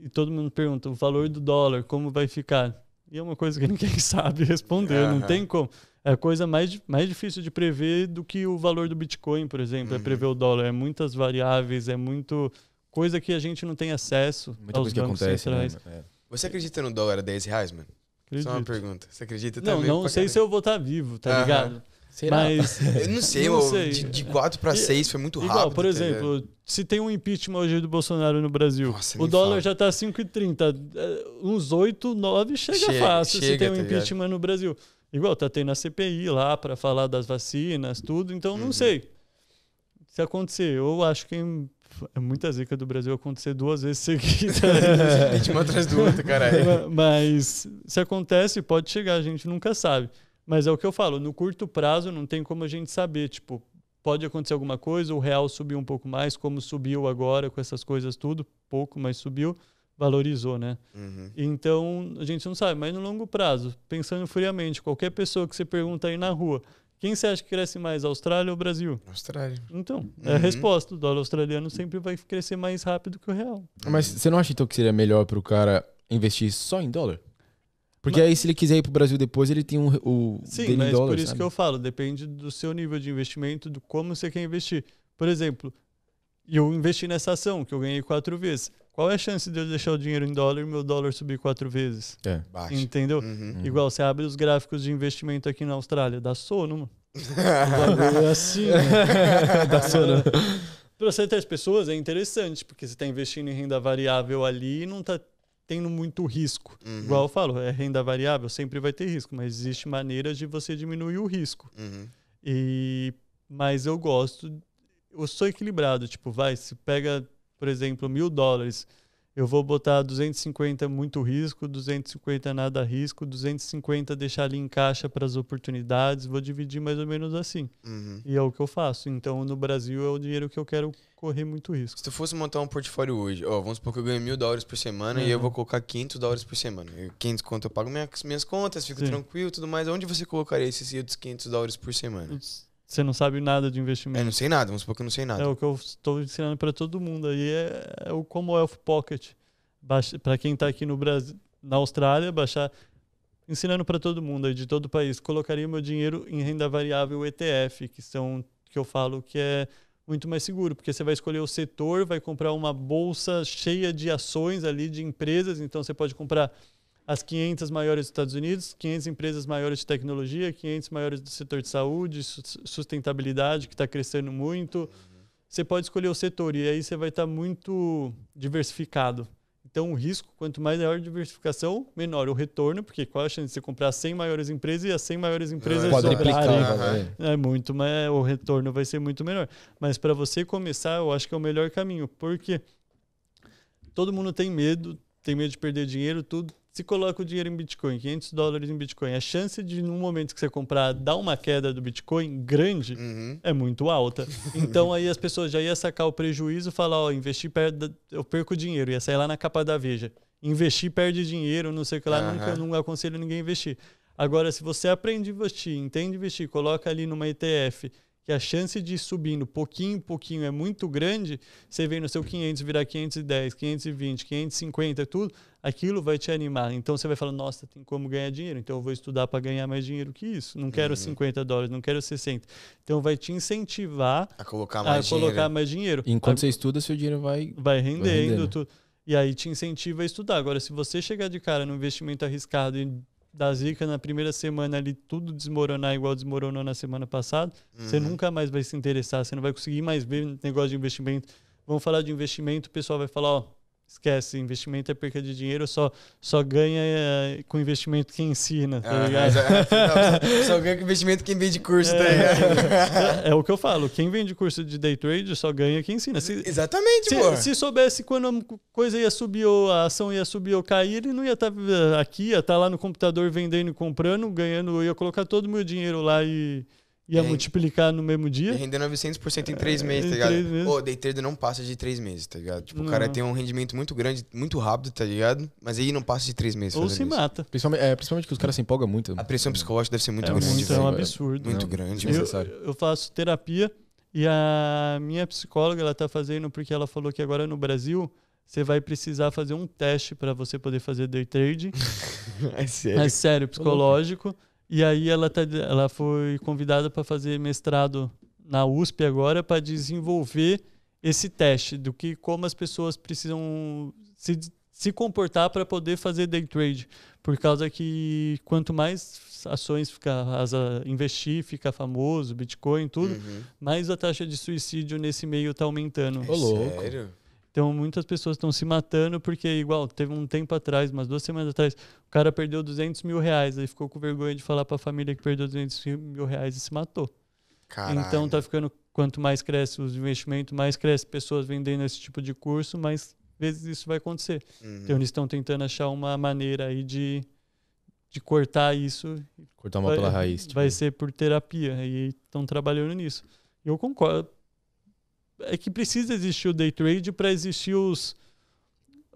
E todo mundo pergunta, o valor do dólar, como vai ficar? E é uma coisa que ninguém sabe responder, uhum. não tem como. É a coisa mais, mais difícil de prever do que o valor do Bitcoin, por exemplo, é uhum. é prever o dólar. É muitas variáveis, é muito coisa que a gente não tem acesso Muita aos bancos acontece, né, centrais. Né? É. Você acredita no dólar a 10 reais, mano? Acredito. Só uma pergunta. Você acredita também? Não, não sei se eu vou estar tá vivo, tá uhum. ligado? Será? Mas, eu não sei, não sei. De, de 4 para 6 foi muito rápido. Igual, por exemplo, se tem um impeachment hoje do Bolsonaro no Brasil, Nossa, o dólar fala. já tá 5,30. É, uns 8, 9 chega, chega fácil chega, se tem um tá impeachment no Brasil. Igual, tá tendo a CPI lá para falar das vacinas, tudo, então não uhum. sei. Se acontecer, eu acho que é muita zica do Brasil acontecer duas vezes seguidas. uma atrás do outro, caralho. Mas se acontece, pode chegar, a gente nunca sabe. Mas é o que eu falo, no curto prazo não tem como a gente saber, tipo, pode acontecer alguma coisa, o real subiu um pouco mais, como subiu agora com essas coisas tudo, pouco, mas subiu, valorizou, né? Uhum. Então, a gente não sabe, mas no longo prazo, pensando friamente, qualquer pessoa que você pergunta aí na rua, quem você acha que cresce mais, Austrália ou Brasil? Austrália. Então, uhum. é a uhum. resposta, o dólar australiano sempre vai crescer mais rápido que o real. Mas você não acha então que seria melhor para o cara investir só em dólar? Porque mas... aí, se ele quiser ir para o Brasil depois, ele tem um, o Sim, mas dólar, por isso sabe? que eu falo, depende do seu nível de investimento, do como você quer investir. Por exemplo, eu investi nessa ação, que eu ganhei quatro vezes. Qual é a chance de eu deixar o dinheiro em dólar e meu dólar subir quatro vezes? É, baixo. Entendeu? Uhum. Igual você abre os gráficos de investimento aqui na Austrália, dá sono, mano. é assim, né? dá sono. Para certas pessoas é interessante, porque você está investindo em renda variável ali e não está tendo muito risco. Uhum. Igual eu falo, é renda variável, sempre vai ter risco, mas existe maneiras de você diminuir o risco. Uhum. E mas eu gosto, eu sou equilibrado, tipo, vai, se pega, por exemplo, mil dólares, eu vou botar 250 muito risco, 250 nada risco, 250 deixar ali em caixa para as oportunidades, vou dividir mais ou menos assim. Uhum. E é o que eu faço. Então, no Brasil, é o dinheiro que eu quero correr muito risco. Se tu fosse montar um portfólio hoje, vamos supor que eu ganho mil dólares por semana uhum. e eu uhum. vou colocar 500 dólares por semana. 500 conto eu pago minhas, minhas contas, fico Sim. tranquilo tudo mais. Onde você colocaria esses 500 dólares por semana? Isso você não sabe nada de investimento. Eu não sei nada, vamos supor que eu não sei nada. É o que eu estou ensinando para todo mundo aí, é, é o como é Pocket. Para quem está aqui no Brasil, na Austrália, baixar, ensinando para todo mundo aí de todo o país, colocaria meu dinheiro em renda variável ETF, que são que eu falo que é muito mais seguro, porque você vai escolher o setor, vai comprar uma bolsa cheia de ações ali de empresas, então você pode comprar as 500 maiores dos Estados Unidos, 500 empresas maiores de tecnologia, 500 maiores do setor de saúde, sustentabilidade, que está crescendo muito. Uhum. Você pode escolher o setor e aí você vai estar tá muito diversificado. Então, o risco, quanto maior a diversificação, menor o retorno, porque qual a chance de você comprar 100 maiores empresas e as 100 maiores é, empresas quadriplicarem? Né, uhum. É muito, mas é, o retorno vai ser muito menor. Mas para você começar, eu acho que é o melhor caminho, porque todo mundo tem medo, tem medo de perder dinheiro, tudo se coloca o dinheiro em Bitcoin, 500 dólares em Bitcoin, a chance de, num momento que você comprar, dar uma queda do Bitcoin grande uhum. é muito alta. Então aí as pessoas já iam sacar o prejuízo e falar: ó, investir perto, eu perco dinheiro, ia sair lá na capa da Veja. Investir perde dinheiro, não sei o que lá, uhum. nunca, não aconselho ninguém a investir. Agora, se você aprende a investir, entende investir, coloca ali numa ETF que a chance de subindo pouquinho pouquinho é muito grande, você vem no seu 500 virar 510, 520, 550 tudo, aquilo vai te animar. Então você vai falar, nossa, tem como ganhar dinheiro, então eu vou estudar para ganhar mais dinheiro que isso. Não quero uhum. 50 dólares, não quero 60. Então vai te incentivar a colocar mais a dinheiro. Colocar mais dinheiro. Enquanto a... você estuda, seu dinheiro vai vai rendendo, vai rendendo. tudo. E aí te incentiva a estudar. Agora, se você chegar de cara no investimento arriscado e da zica na primeira semana ali tudo desmoronar igual desmoronou na semana passada, uhum. você nunca mais vai se interessar, você não vai conseguir mais ver negócio de investimento. Vamos falar de investimento, o pessoal vai falar, ó, Esquece, investimento é perca de dinheiro, só, só ganha é, com investimento que ensina, tá ah, ligado? É, não, só, só, ganha com investimento quem vende curso, tá é, tá ligado? É, é, o que eu falo, quem vende curso de day trade só ganha quem ensina. Se, Exatamente, se, pô. se soubesse quando a coisa ia subir ou a ação ia subir ou cair, ele não ia estar tá eh, aqui, ia estar tá lá no computador vendendo e comprando, ganhando, eu ia colocar todo o meu dinheiro lá e ia multiplicar no mesmo dia. Ia render 900% em três meses, tá é, ligado? Pô, Oh, day trader não passa de três meses, tá ligado? Tipo, não. o cara tem um rendimento muito grande, muito rápido, tá ligado? Mas aí não passa de três meses. Ou se isso. mata. Principalmente, é, principalmente que os caras se empolgam muito. A pressão psicológica deve ser muito é, grande. Muito, é um absurdo. Muito não, grande. É eu, eu faço terapia e a minha psicóloga, ela tá fazendo porque ela falou que agora no Brasil você vai precisar fazer um teste para você poder fazer day trade. é sério. É sério, psicológico. E aí ela, tá, ela foi convidada para fazer mestrado na USP agora para desenvolver esse teste do que como as pessoas precisam se, se comportar para poder fazer day trade, por causa que quanto mais ações fica as, investir, fica famoso, Bitcoin, tudo, uhum. mais a taxa de suicídio nesse meio está aumentando. Ô, louco. Sério? Então, muitas pessoas estão se matando porque, igual, teve um tempo atrás, umas duas semanas atrás, o cara perdeu 200 mil reais, aí ficou com vergonha de falar para a família que perdeu 200 mil reais e se matou. Caralho. Então, tá ficando, quanto mais cresce os investimentos, mais cresce pessoas vendendo esse tipo de curso, mais vezes isso vai acontecer. Uhum. Então, eles estão tentando achar uma maneira aí de, de cortar isso. Cortar uma vai, pela raiz. Tipo. Vai ser por terapia, e estão trabalhando nisso. Eu concordo, é que precisa existir o day trade para existir os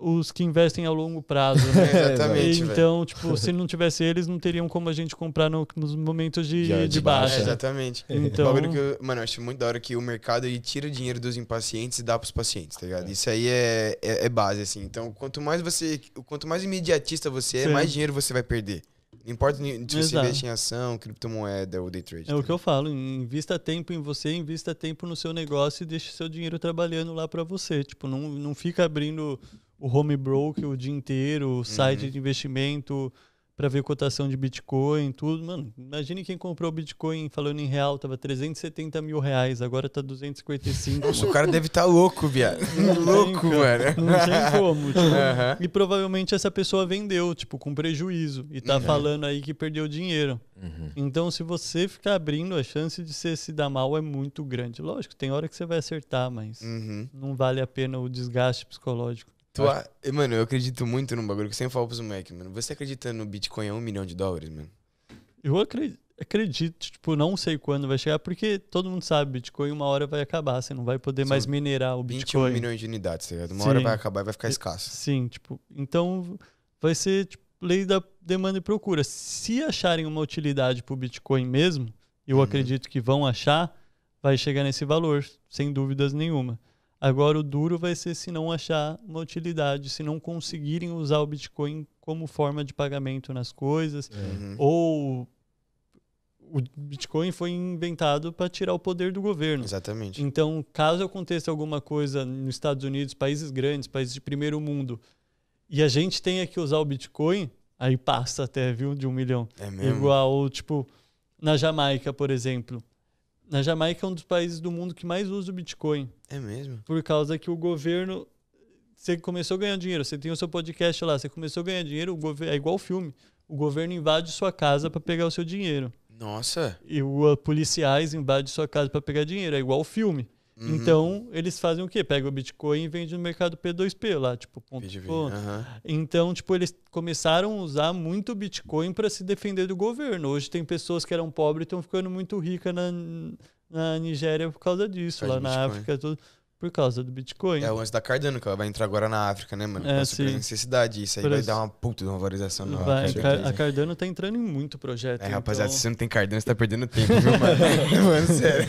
os que investem a longo prazo, né? é, exatamente. então, véio. tipo, se não tivesse eles, não teriam como a gente comprar no, nos momentos de, de, de baixa. É, exatamente. Então, o que eu, mano, eu acho muito da hora que o mercado ele tira dinheiro dos impacientes e dá para os pacientes, tá ligado? É. Isso aí é, é, é, base assim. Então, quanto mais você, quanto mais imediatista você é, Sim. mais dinheiro você vai perder. Importa se você investe em ação, criptomoeda ou day trade. É também. o que eu falo, invista tempo em você, invista tempo no seu negócio e deixe seu dinheiro trabalhando lá para você. Tipo, não, não fica abrindo o home broker o dia inteiro, o site uhum. de investimento, para ver cotação de Bitcoin, tudo. Mano, imagine quem comprou Bitcoin falando em real, tava 370 mil reais, agora tá 255. Nossa, o cara deve estar tá louco, viado. louco, mano. Não tem como. Tipo, uhum. E provavelmente essa pessoa vendeu, tipo, com prejuízo. E tá uhum. falando aí que perdeu dinheiro. Uhum. Então, se você ficar abrindo, a chance de você se dar mal é muito grande. Lógico, tem hora que você vai acertar, mas uhum. não vale a pena o desgaste psicológico. Tu a... Mano, eu acredito muito num bagulho que eu sempre falo pros moleques, mano. Você acredita no Bitcoin a um milhão de dólares, mano? Eu acredito, tipo, não sei quando vai chegar, porque todo mundo sabe, Bitcoin uma hora vai acabar, você não vai poder São mais minerar o Bitcoin. 21 milhões de unidades, tá ligado? Uma Sim. hora vai acabar e vai ficar escasso. Sim, tipo, então vai ser tipo, lei da demanda e procura. Se acharem uma utilidade pro Bitcoin mesmo, eu uhum. acredito que vão achar, vai chegar nesse valor, sem dúvidas nenhuma. Agora, o duro vai ser se não achar uma utilidade, se não conseguirem usar o Bitcoin como forma de pagamento nas coisas, é. uhum. ou o Bitcoin foi inventado para tirar o poder do governo. Exatamente. Então, caso aconteça alguma coisa nos Estados Unidos, países grandes, países de primeiro mundo, e a gente tenha que usar o Bitcoin, aí passa até, viu, de um milhão. É mesmo? Igual, tipo, na Jamaica, por exemplo. Na Jamaica é um dos países do mundo que mais usa o Bitcoin. É mesmo? Por causa que o governo. Você começou a ganhar dinheiro, você tem o seu podcast lá, você começou a ganhar dinheiro, o governo, é igual filme. O governo invade sua casa para pegar o seu dinheiro. Nossa! E os policiais invadem sua casa para pegar dinheiro, é igual filme. Uhum. Então, eles fazem o quê? Pega o Bitcoin e vende no mercado P2P lá, tipo, ponto. ponto. Uhum. Então, tipo, eles começaram a usar muito Bitcoin para se defender do governo. Hoje tem pessoas que eram pobres e estão ficando muito ricas na, na Nigéria por causa disso, Faz lá Bitcoin. na África, tudo. Por causa do Bitcoin. É o lance da Cardano, que ela vai entrar agora na África, né, mano? É, super necessidade. Isso aí Por vai isso. dar uma puta de uma valorização nova. Vai, a, a Cardano tá entrando em muito projeto. É, então... rapaziada, se você não tem Cardano, você tá perdendo tempo, viu, mano? mano, sério.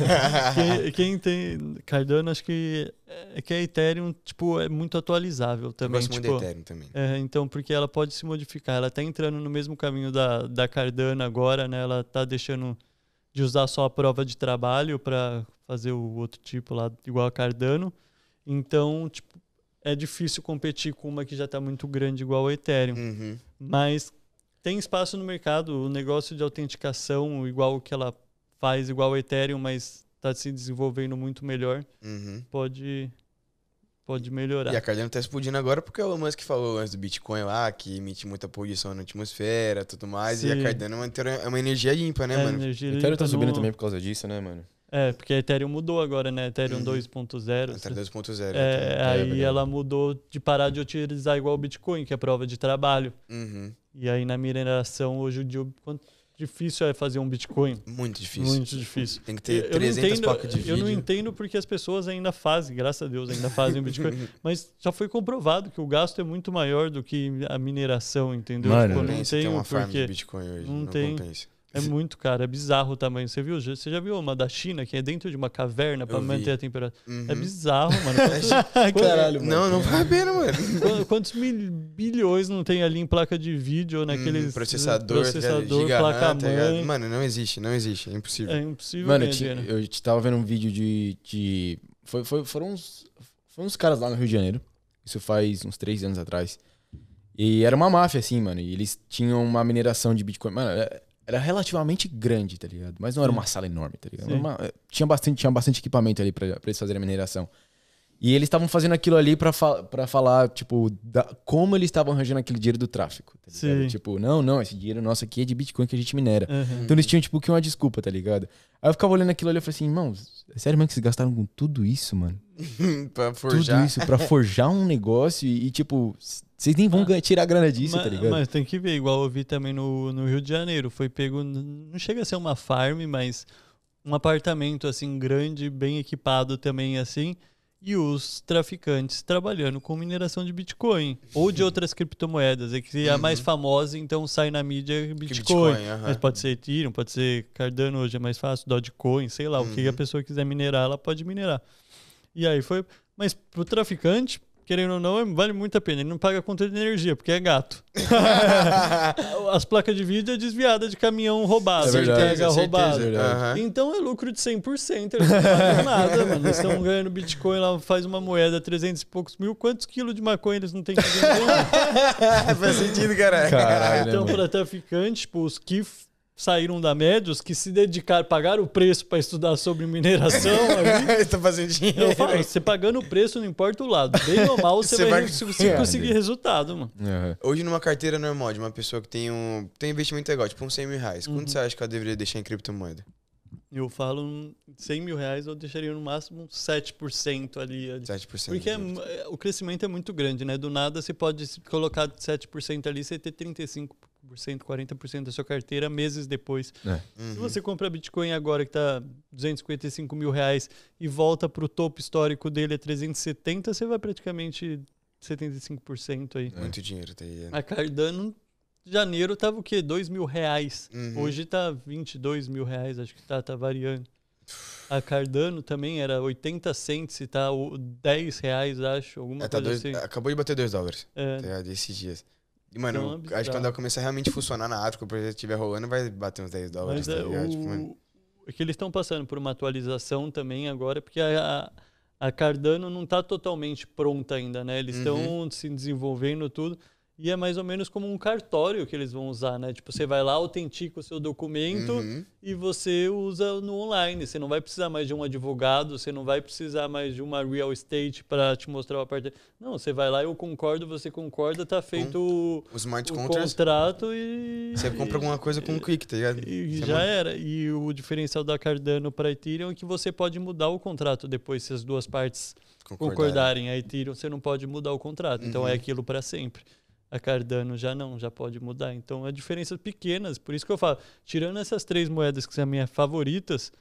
Quem, quem, tem Cardano, acho que é, é que a Ethereum, tipo, é muito atualizável também. Eu gosto tipo, muito da tipo, Ethereum também. É, então, porque ela pode se modificar. Ela tá entrando no mesmo caminho da, da Cardano agora, né? Ela tá deixando de usar só a prova de trabalho para fazer o outro tipo lá, igual a Cardano. Então, tipo, é difícil competir com uma que já está muito grande, igual a Ethereum. Uhum. Mas tem espaço no mercado, o negócio de autenticação, igual o que ela faz, igual a Ethereum, mas está se desenvolvendo muito melhor, uhum. pode pode melhorar. E a Cardano está explodindo agora porque o Elon Musk falou antes do Bitcoin lá, que emite muita poluição na atmosfera tudo mais. Sim. E a Cardano é uma, é uma energia limpa, né, é, mano? Energia o Ethereum está subindo no... também por causa disso, né, mano? É, porque a Ethereum mudou agora, né? Ethereum uhum. 2.0. Ethereum 2.0. É, é, aí é ela mudou de parar de utilizar igual o Bitcoin, que é prova de trabalho. Uhum. E aí na mineração, hoje o dia, quanto difícil é fazer um Bitcoin? Muito difícil. Muito difícil. Tem que ter 300 placas de vídeo. Eu não entendo porque as pessoas ainda fazem, graças a Deus, ainda fazem o Bitcoin. Mas já foi comprovado que o gasto é muito maior do que a mineração, entendeu? Mano, tipo, não tem uma farm de Bitcoin hoje, não, não tem. compensa. É muito, cara. É bizarro o tamanho. Você viu? Você já viu uma da China que é dentro de uma caverna para manter a temperatura? É uhum. É bizarro, mano. Caralho, mano. Não, não vale a pena, mano. Quantos mil... bilhões não tem ali em placa de vídeo, uhum. naqueles. Hum, processador, tá processador placa tá mãe. Mano, não existe, não existe. É impossível. É impossível. Mano, eu, te, tava vendo um vídeo de. de... Foi, foi, foram uns. Foram uns caras lá no Rio de Janeiro. Isso faz uns três anos atrás. E era uma máfia, assim, mano. E eles tinham uma mineração de Bitcoin. Mano, é era relativamente grande, tá ligado? Mas não era uma sala enorme, tá ligado? Uma, eh, tinha, bastante, tinha bastante equipamento ali para eles fazerem a mineração. E eles estavam fazendo aquilo ali para fa pra falar, tipo, da, como eles estavam arranjando aquele dinheiro do tráfico. Tá Sim. Tipo, não, não, esse dinheiro nosso aqui é de Bitcoin que a gente minera. Uhum. Então eles tinham, tipo, que uma desculpa, tá ligado? Aí eu ficava olhando aquilo ali e falei assim, irmão, é sério mesmo que vocês gastaram com tudo isso, mano? pra forjar. Tudo isso, pra forjar um negócio e, e tipo, vocês nem vão ah, tirar a grana disso, mas, tá ligado? Mas tem que ver, igual eu vi também no, no Rio de Janeiro. Foi pego, não chega a ser uma farm, mas um apartamento assim grande, bem equipado também assim, e os traficantes trabalhando com mineração de Bitcoin ou de outras criptomoedas, é que é a mais uhum. famosa, então sai na mídia Bitcoin. Bitcoin Mas pode ser Ethereum, pode ser Cardano hoje é mais fácil, Dogecoin, sei lá, o que a uhum. pessoa quiser minerar, ela pode minerar. E aí foi, mas pro traficante querendo ou não, é- vale muito a pena. Ele não paga conta de energia, porque é gato. As placas de vídeo é desviada de caminhão roubado, é verdade, pega é roubado. Certeza, é então é lucro de 100%, eles não pagam nada, mano. Eles estão ganhando Bitcoin lá, faz uma moeda 300 e poucos mil. Quantos quilos de maconha eles não têm que vender? Faz sentido, cara. Caralho, né, então, né, para traficante, tipo, os que saíram da média, os que se dedicaram, pagaram o preço para estudar sobre mineração. Estão tá fazendo dinheiro. Eu falo, você pagando o preço, não importa o lado. Bem ou mal, você, você vai, vai... conseguir né? resultado, mano. Uhum. Hoje, numa carteira normal de uma pessoa que tem um, tem investimento legal, tipo uns 100 mil reais, uhum. quanto você acha que eu deveria deixar em criptomoeda? Eu falo 100 mil reais, eu deixaria no máximo 7% ali. ali. 7%. Porque é, é, o crescimento é muito grande, né? Do nada você pode colocar 7% ali e você ter 35% 40% da sua carteira meses depois. É. Uhum. Se você compra Bitcoin agora que está 255 mil reais e volta para o topo histórico dele a 370, você vai praticamente 75% aí. Muito dinheiro tá aí. É. A Cardano, janeiro, tava o quê? 2 mil reais. Uhum. Hoje tá 22 mil reais, acho que tá, tá variando. A Cardano também era 80 cents e tá 10 reais, acho. Alguma é, tá coisa dois, assim. Acabou de bater 2 dólares. É. Tá, esses dias. E, mano, acho bizarro. que quando ela começar a realmente funcionar na África, o projeto estiver rolando, vai bater uns 10 dólares. Mas, tá é tipo, O... Tipo, é que eles estão passando por uma atualização também agora, porque a, a Cardano não está totalmente pronta ainda, né? Eles estão uhum. se desenvolvendo tudo. E é mais ou menos como um cartório que eles vão usar, né? Tipo, você vai lá, autentica o seu documento uhum. e você usa no online. Você não vai precisar mais de um advogado, você não vai precisar mais de uma real estate para te mostrar o apartamento. Não, você vai lá, eu concordo, você concorda, tá feito um, o, smart o contrato e... Você compra alguma coisa com o Quick, tá ligado? E, você já manda. era. E o diferencial da Cardano para Ethereum é que você pode mudar o contrato depois se as duas partes concordarem. concordarem. A Ethereum você não pode mudar o contrato, uhum. então é uhum. aquilo para sempre a Cardano já não, já pode mudar. Então, é diferenças pequenas. Por isso que eu falo, tirando essas três moedas que são minhas favoritas,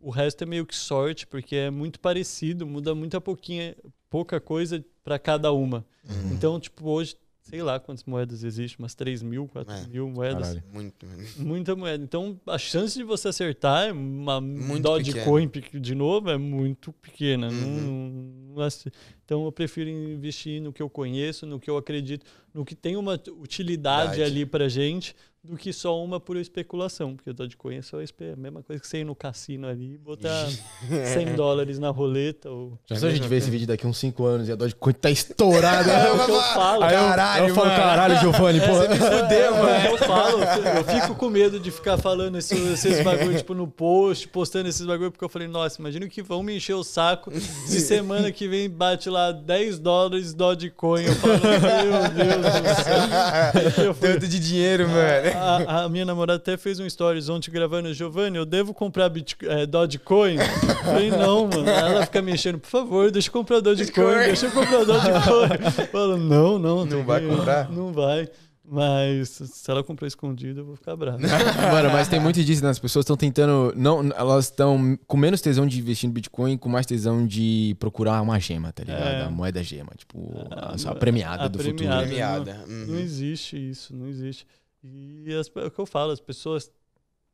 o resto é meio que sorte, porque é muito parecido, muda muita pouquinha, pouca coisa para cada uma. Uhum. Então, tipo, hoje, sei lá quantas moedas existem, umas 3 mil, 4 é, mil moedas. Caralho. Muito, Muita moeda. Então, a chance de você acertar uma uma muito coin de novo é muito pequena. Uhum. Não, não, não é assim. Então eu prefiro investir no que eu conheço, no que eu acredito, no que tem uma utilidade Verdade. ali para gente, do que só uma pura especulação. Porque eu tô de conheço é a mesma coisa que você ir no cassino ali e botar 100 dólares na roleta. Ou... Já se a gente ver né? esse vídeo daqui uns 5 anos e a Doge tá estourada. É, é o que eu falo. Aí eu, caralho, eu, falo, caralho, Giovanni, é, pô. Você me fudeu, mano. É eu falo, eu fico com medo de ficar falando esses, esses bagulho, tipo, no post, postando esses bagulho, porque eu falei, nossa, imagina que vão me encher o saco de semana que vem bate lá lá 10 dólares Dogecoin. Eu falo, meu Deus do céu. Fui... Tanto de dinheiro, mano. A, a, minha namorada até fez um stories ontem gravando. Giovanni, eu devo comprar Bit... é, Dogecoin? Falei, não, mano. Ela fica me enchendo, por favor, deixa eu comprar Dogecoin, deixa eu comprar Dogecoin. Falo, não, não. Não vai comprar? Não vai. Mas se ela comprou escondido, eu vou ficar bravo. Mano, mas tem muito disso, né? As pessoas estão tentando. não Elas estão com menos tesão de investir no Bitcoin, com mais tesão de procurar uma gema, tá ligado? É. A moeda gema, tipo, a, é, a, a premiada a do premiada, futuro. Né? Premiada. Não, uhum. não existe isso, não existe. E as, é o que eu falo, as pessoas.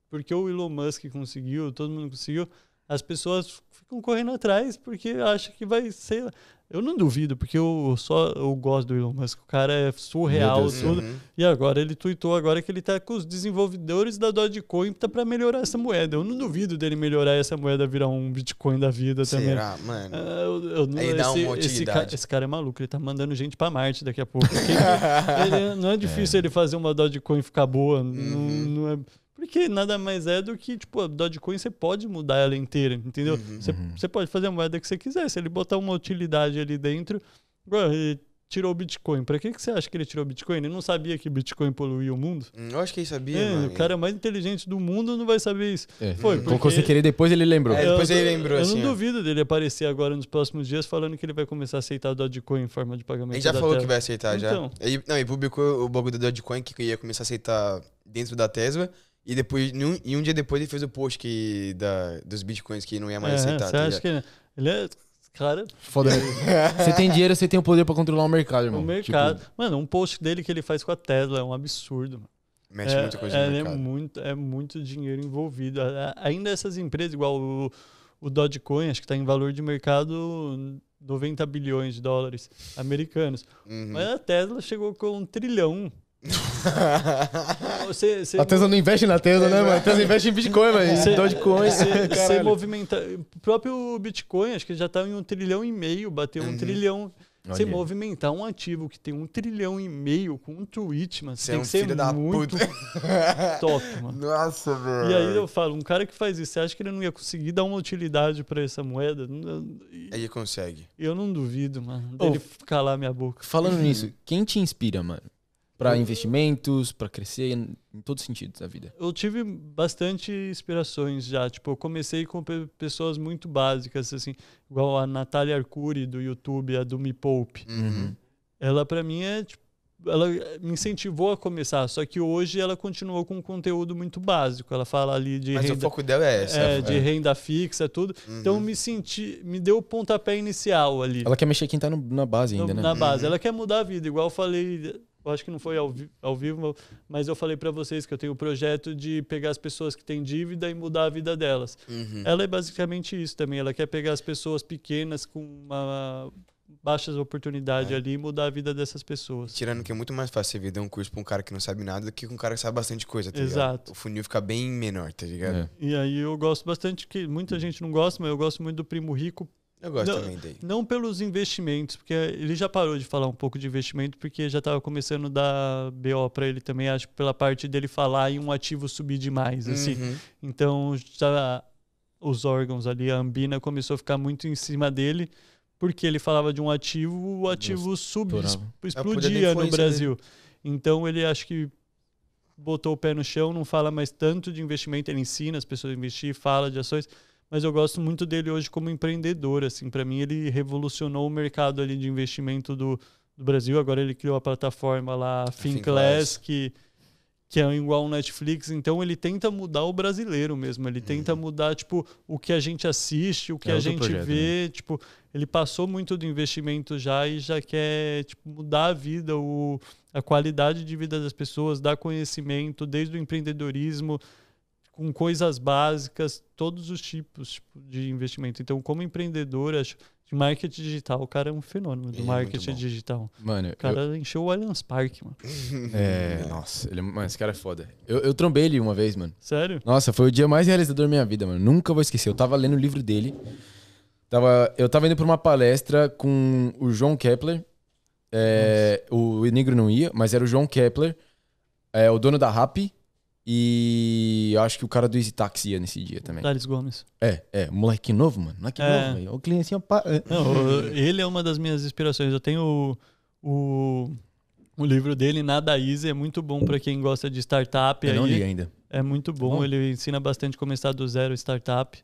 Porque o Elon Musk conseguiu, todo mundo conseguiu, as pessoas ficam correndo atrás porque acham que vai ser. Eu não duvido, porque eu só eu gosto do Elon Musk. O cara é surreal. Deus, tudo. Uhum. E agora ele tweetou agora que ele está com os desenvolvedores da Dogecoin para melhorar essa moeda. Eu não duvido dele melhorar essa moeda, virar um Bitcoin da vida também. Será, mano? Ah, eu, eu, eu, Aí esse, dá uma esse, ca, esse cara é maluco, ele tá mandando gente para Marte daqui a pouco. ele, não é difícil é. ele fazer uma Dogecoin ficar boa. Uhum. Não, não é... Porque nada mais é do que, tipo, a Dogecoin você pode mudar ela inteira, entendeu? Uhum, uhum. Você, pode fazer a moeda que você quiser. Se ele botar uma utilidade ali dentro, ele tirou o Bitcoin. Pra que, que você acha que ele tirou o Bitcoin? Ele não sabia que Bitcoin poluía o mundo? Hum, eu acho que ele sabia. É, o cara mais inteligente do mundo não vai saber isso. É. Foi, uhum. porque... Colocou querer, depois ele lembrou. É, depois eu, ele lembrou, eu, assim. Eu não ó. duvido dele aparecer agora nos próximos dias falando que ele vai começar a aceitar o Dogecoin em forma de pagamento. Ele já falou Terra. que vai aceitar, então. já. Ele, não, ele publicou o bagulho do Dogecoin que ia começar a aceitar dentro da Tesla. E depois, num, e um dia depois ele fez o post que, da, dos bitcoins que não ia mais é, aceitar. Você tá acha que é- ele é. Cara. Foda né? Você tem dinheiro, você tem o poder pra controlar o mercado, irmão. O tipo, mercado. Tipo... Mano, um post dele que ele faz com a Tesla é um absurdo, mano. Mexe é, muita coisa é, no é mercado. É muito, é muito dinheiro envolvido. Ainda essas empresas, igual o, o Dogecoin, acho que tá em valor de mercado 90 bilhões de dólares americanos. Uhum. Mas a Tesla chegou com um trilhão você, você a Tesla não investe na Tesla, é, né, mano? A Tesla investe em Bitcoin, mas em Dogecoin. Você, você movimenta. O próprio Bitcoin, acho que já está em um trilhão e meio, bateu uhum. um trilhão. Você movimentar um ativo que tem um trilhão e meio com um tweet, mano, você tem é um que ser filho da muito puta. top, mano. Nossa, mano. E aí eu falo, um cara que faz isso, você acha que ele não ia conseguir dar uma utilidade para essa moeda? Ele consegue. Eu não duvido, mano, dele oh, calar minha boca. Falando nisso, quem te inspira, mano? Para investimentos, para crescer, em todos os sentidos da vida? Eu tive bastante inspirações já. Tipo, eu comecei com pessoas muito básicas, assim, igual a Natália Arcuri do YouTube, a do Me Poupe. Uhum. Ela, para mim, é tipo, ela me incentivou a começar, só que hoje ela continuou com um conteúdo muito básico. Ela fala ali de Mas renda, o foco dela é essa, é, é. de renda fixa, tudo. Uhum. Então me senti, me deu o pontapé inicial ali. Ela quer mexer quem tá no, na base ainda, né? Na base, uhum. ela quer mudar a vida, igual eu falei eu acho que não foi ao, vi ao vivo, mas eu falei para vocês que eu tenho o projeto de pegar as pessoas que têm dívida e mudar a vida delas. Uhum. Ela é basicamente isso também. Ela quer pegar as pessoas pequenas com uma baixas oportunidades é. ali e mudar a vida dessas pessoas. Tirando que é muito mais fácil você vender um curso pra um cara que não sabe nada do que com um cara que sabe bastante coisa, tá Exato. Ligado? O funil fica bem menor, tá ligado? É. E aí eu gosto bastante, que muita uhum. gente não gosta, mas eu gosto muito do Primo Rico eu gosto não, também dele. Não pelos investimentos, porque ele já parou de falar um pouco de investimento, porque já estava começando a dar BO para ele também, acho que pela parte dele falar e um ativo subir demais, assim. uhum. assim. Então, já os órgãos ali, a Ambina começou a ficar muito em cima dele, porque ele falava de um ativo, o ativo Nossa, sub, é, explodia no Brasil. Dele. Então, ele acho que botou o pé no chão, não fala mais tanto de investimento, ele ensina as pessoas a investir, fala de ações mas eu gosto muito dele hoje como empreendedor, assim, para mim ele revolucionou o mercado ali de investimento do, do Brasil, agora ele criou a plataforma lá, Finclass, que que é igual ao Netflix, então ele tenta mudar o brasileiro mesmo, ele tenta uhum. mudar, tipo, o que a gente assiste, o que é a gente projeto, vê, né? tipo, ele passou muito do investimento já e já quer, tipo, mudar a vida, o, a qualidade de vida das pessoas, dar conhecimento, desde o empreendedorismo, com coisas básicas, todos os tipos tipo, de investimento. Então, como empreendedor, acho de marketing digital, o cara é um fenômeno do ele marketing é digital. Mano, o cara eu... encheu o Allianz Park, mano. É, nossa, ele, é, mano, esse cara é foda. Eu, eu trombei ele uma vez, mano. Sério? Nossa, foi o dia mais realizador da minha vida, mano. Nunca vou esquecer. Eu tava lendo o livro dele. Tava, eu tava indo pra uma palestra com o João Kepler. É, o Negro não ia, mas era o João Kepler, é, o dono da Rappi e eu acho que o cara do Easy Taxi ia nesse dia também. Thales Gomes. É, é. Moleque novo, mano. Moleque é. novo, O cliente assim, opa... É. Não, ele é uma das minhas inspirações. Eu tenho o, o, o livro dele, Nada Easy, é muito bom para quem gosta de startup. Eu aí, não li ainda. É muito tá bom. Ele ensina bastante começar do zero startup.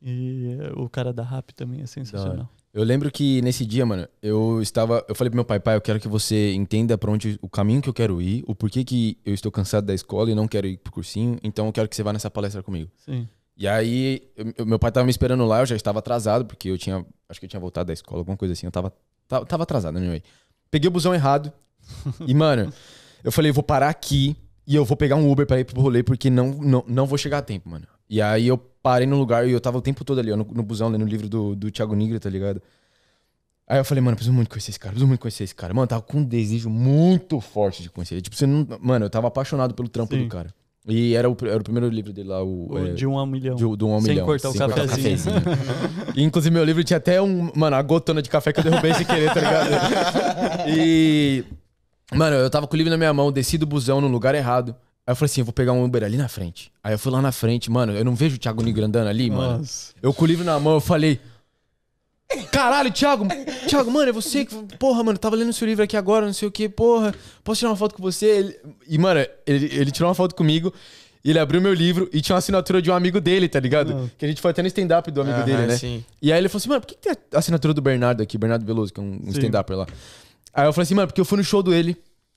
E o cara da Rap também é sensacional. Eu lembro que nesse dia, mano, eu estava. Eu falei pro meu pai, pai, eu quero que você entenda pra onde o caminho que eu quero ir, o porquê que eu estou cansado da escola e não quero ir pro cursinho, então eu quero que você vá nessa palestra comigo. Sim. E aí, eu, meu pai tava me esperando lá, eu já estava atrasado, porque eu tinha. Acho que eu tinha voltado da escola, alguma coisa assim. Eu tava, tava, tava atrasado, anyway. Peguei o busão errado. e, mano, eu falei, vou parar aqui e eu vou pegar um Uber pra ir pro rolê, porque não, não, não vou chegar a tempo, mano. E aí eu parei no lugar e eu tava o tempo todo ali, ó, no, no busão, lendo o livro do, do Thiago Nigro, tá ligado? Aí eu falei, mano, eu preciso muito conhecer esse cara, preciso muito conhecer esse cara. Mano, tava com um desejo muito forte de conhecer ele. Tipo, você não. Mano, eu tava apaixonado pelo trampo Sim. do cara. E era o, era o primeiro livro dele lá, o. o é, de um a um milhão. De, um a sem milhão. Cortar sem cortar o cafezinho. Cortar cafezinho. e, inclusive, meu livro tinha até um. Mano, a gotona de café que eu derrubei sem querer, tá ligado? E. Mano, eu tava com o livro na minha mão, desci do busão no lugar errado. Aí eu falei assim, eu vou pegar um Uber ali na frente. Aí eu fui lá na frente, mano, eu não vejo o Thiago Nigro andando ali, Nossa. mano. Eu com o livro na mão, eu falei... Caralho, Thiago! Thiago, mano, é você que... Porra, mano, tava lendo seu livro aqui agora, não sei o que, porra. Posso tirar uma foto com você? Ele... E, mano, ele, ele tirou uma foto comigo ele abriu meu livro e tinha uma assinatura de um amigo dele, tá ligado? Não. Que a gente foi até no stand-up do amigo ah, dele, né? Sim. E aí ele falou assim, mano, por que, que tem a assinatura do Bernardo aqui, Bernardo Veloso, que é um stand-upper lá? Aí eu falei assim, mano, porque eu fui no show do ele